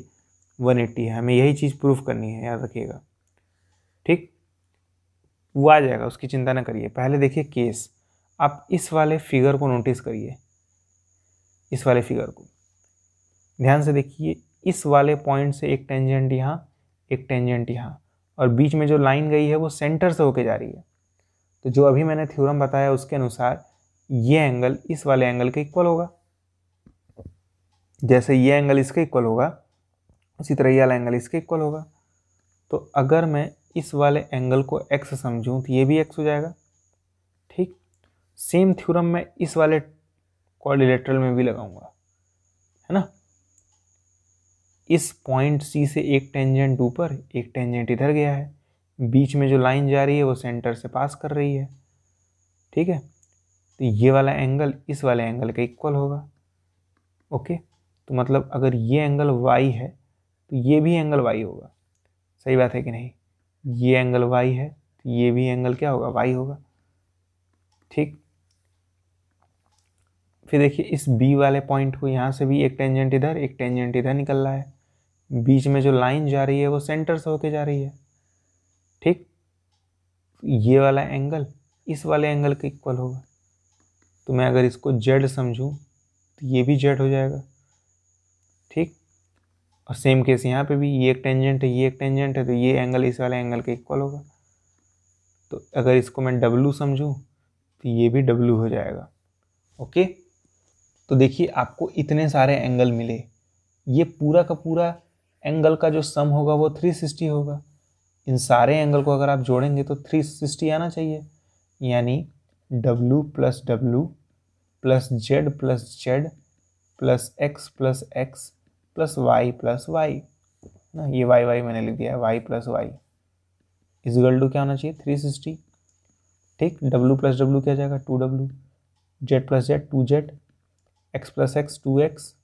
वन एट्टी है हमें यही चीज़ प्रूफ करनी है याद रखिएगा ठीक वो आ जाएगा उसकी चिंता ना करिए पहले देखिए केस आप इस वाले फिगर को नोटिस करिए इस वाले फिगर को ध्यान से देखिए इस वाले पॉइंट से एक टेंजेंट यहाँ एक टेंजेंट यहाँ और बीच में जो लाइन गई है वो सेंटर से होके जा रही है तो जो अभी मैंने थ्योरम बताया उसके अनुसार ये एंगल इस वाले एंगल के इक्वल होगा जैसे ये एंगल इसके इक्वल होगा उसी तरह ये वाला एंगल इसके इक्वल होगा तो अगर मैं इस वाले एंगल को एक्स समझूँ तो ये भी एक्स हो जाएगा ठीक सेम थ्योरम मैं इस वाले कॉर्डिलेटरल में भी लगाऊंगा है ना इस पॉइंट सी से एक टेंजेंट ऊपर एक टेंजेंट इधर गया है बीच में जो लाइन जा रही है वो सेंटर से पास कर रही है ठीक है तो ये वाला एंगल इस वाले एंगल का इक्वल होगा ओके तो मतलब अगर ये एंगल वाई है तो ये भी एंगल वाई होगा सही बात है कि नहीं ये एंगल वाई है तो ये भी एंगल क्या होगा वाई होगा ठीक फिर देखिए इस बी वाले पॉइंट को यहाँ से भी एक टेंजेंट इधर एक टेंजेंट इधर निकल रहा है बीच में जो लाइन जा रही है वो सेंटर से होके जा रही है ठीक ये वाला एंगल इस वाले एंगल के इक्वल होगा तो मैं अगर इसको जेड समझूं तो ये भी जेड हो जाएगा ठीक और सेम केस यहाँ पे भी ये एक टेंजेंट है ये एक टेंजेंट है तो ये एंगल इस वाले एंगल के इक्वल होगा तो अगर इसको मैं डब्लू समझूं तो ये भी डब्लू हो जाएगा ओके तो देखिए आपको इतने सारे एंगल मिले ये पूरा का पूरा एंगल का जो सम होगा वो थ्री सिक्सटी होगा इन सारे एंगल को अगर आप जोड़ेंगे तो थ्री सिक्सटी आना चाहिए यानी W plus W plus Z plus Z plus x plus x plus Y plus Y ना ये वाई वाई मैंने लिख दिया है वाई प्लस वाई इस गल टू क्या होना चाहिए थ्री सिक्सटी ठीक डब्लू प्लस डब्लू क्या जाएगा two W Z plus Z two Z X plus X two X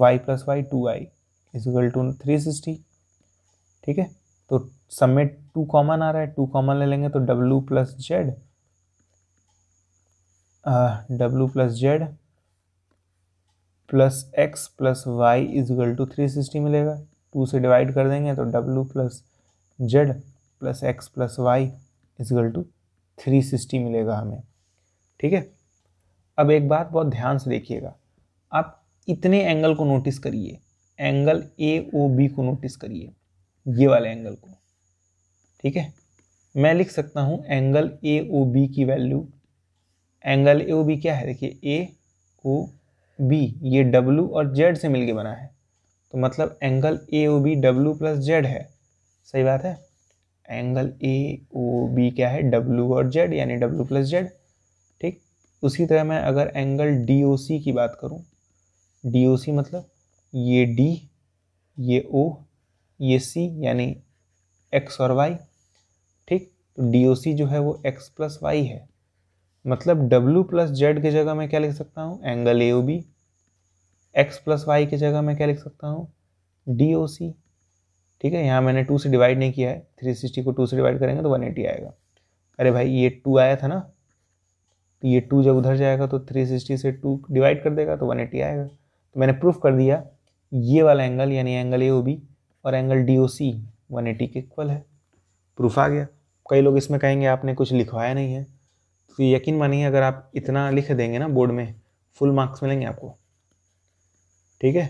Y plus Y two Y is गल टू थ्री सिक्सटी ठीक है तो समेट टू कॉमन आ रहा है टू कॉमन ले लेंगे तो W plus Z W plus Z plus x plus Y is equal to three sixty मिलेगा टू से डिवाइड कर देंगे तो W plus Z plus x plus Y is equal to three sixty मिलेगा हमें ठीक है अब एक बात बहुत ध्यान से देखिएगा आप इतने एंगल को नोटिस करिए एंगल ए ओ बी को नोटिस करिए ये वाले एंगल को ठीक है मैं लिख सकता हूँ एंगल ए ओ बी की value angle A O B क्या है देखिए ए ओ बी ये डब्लू और जेड से मिलके बना है तो मतलब angle A O B W plus Z है सही बात है एंगल ए ओ बी क्या है डब्लू और जेड यानी डब्लू प्लस जेड ठीक उसी तरह मैं अगर एंगल डी ओ सी की बात करूँ डी ओ सी मतलब ये डी ये ओ ये सी यानी एक्स और वाई ठीक तो डी जो है वो एक्स प्लस वाई है मतलब डब्ल्यू प्लस जेड की जगह मैं क्या लिख सकता हूँ angle A O B x plus Y की जगह मैं क्या लिख सकता हूँ डी ओ सी ठीक है यहाँ मैंने टू से डिवाइड नहीं किया है थ्री सिक्सटी को टू से डिवाइड करेंगे तो वन एटी आएगा अरे भाई ये टू आया था ना तो ये टू जब उधर जाएगा तो थ्री सिक्सटी से टू डिवाइड कर देगा तो वन एटी आएगा तो मैंने प्रूफ कर दिया ये वाला एंगल यानी एंगल ए ओ बी और angle D O C one eighty के इक्वल है प्रूफ आ गया कई लोग इसमें कहेंगे आपने कुछ लिखवाया नहीं है तो यकीन मानिए अगर आप इतना लिख देंगे ना बोर्ड में फुल मार्क्स मिलेंगे आपको ठीक है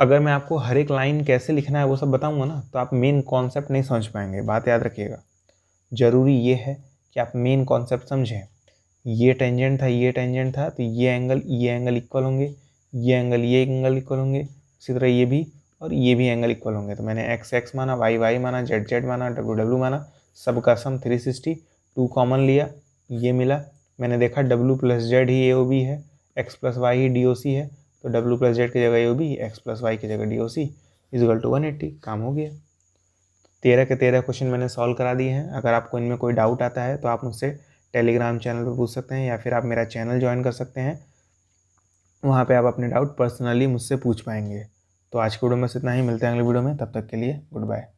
अगर मैं आपको हर एक लाइन कैसे लिखना है वो सब बताऊंगा ना तो आप मेन कॉन्सेप्ट नहीं समझ पाएंगे बात याद रखिएगा ज़रूरी ये है कि आप मेन कॉन्सेप्ट समझें ये टेंजेंट था ये टेंजेंट था तो ये एंगल ये एंगल इक्वल होंगे ये एंगल ये एंगल इक्वल होंगे इसी तरह ये भी और ये भी एंगल इक्वल होंगे तो मैंने एक्स एक्स माना वाई वाई माना जेड जेड माना डब्ल्यू डब्ल्यू माना सब का sum three sixty two common लिया ये मिला मैंने देखा डब्ल्यू प्लस जेड ही ए ओ बी है एक्स प्लस वाई ही डी ओ सी है तो डब्ल्यू प्लस जेड की जगह A O B x plus Y की जगह D O C is equal to one eighty काम हो गया तेरह के तेरह क्वेश्चन मैंने सॉल्व करा दिए हैं अगर आपको इनमें कोई डाउट आता है तो आप मुझसे टेलीग्राम चैनल पर पूछ सकते हैं या फिर आप मेरा चैनल ज्वाइन कर सकते हैं वहाँ पे आप अपने डाउट पर्सनली मुझसे पूछ पाएंगे तो आज के वीडियो में से इतना ही मिलते हैं अगले वीडियो में तब तक के लिए गुड बाय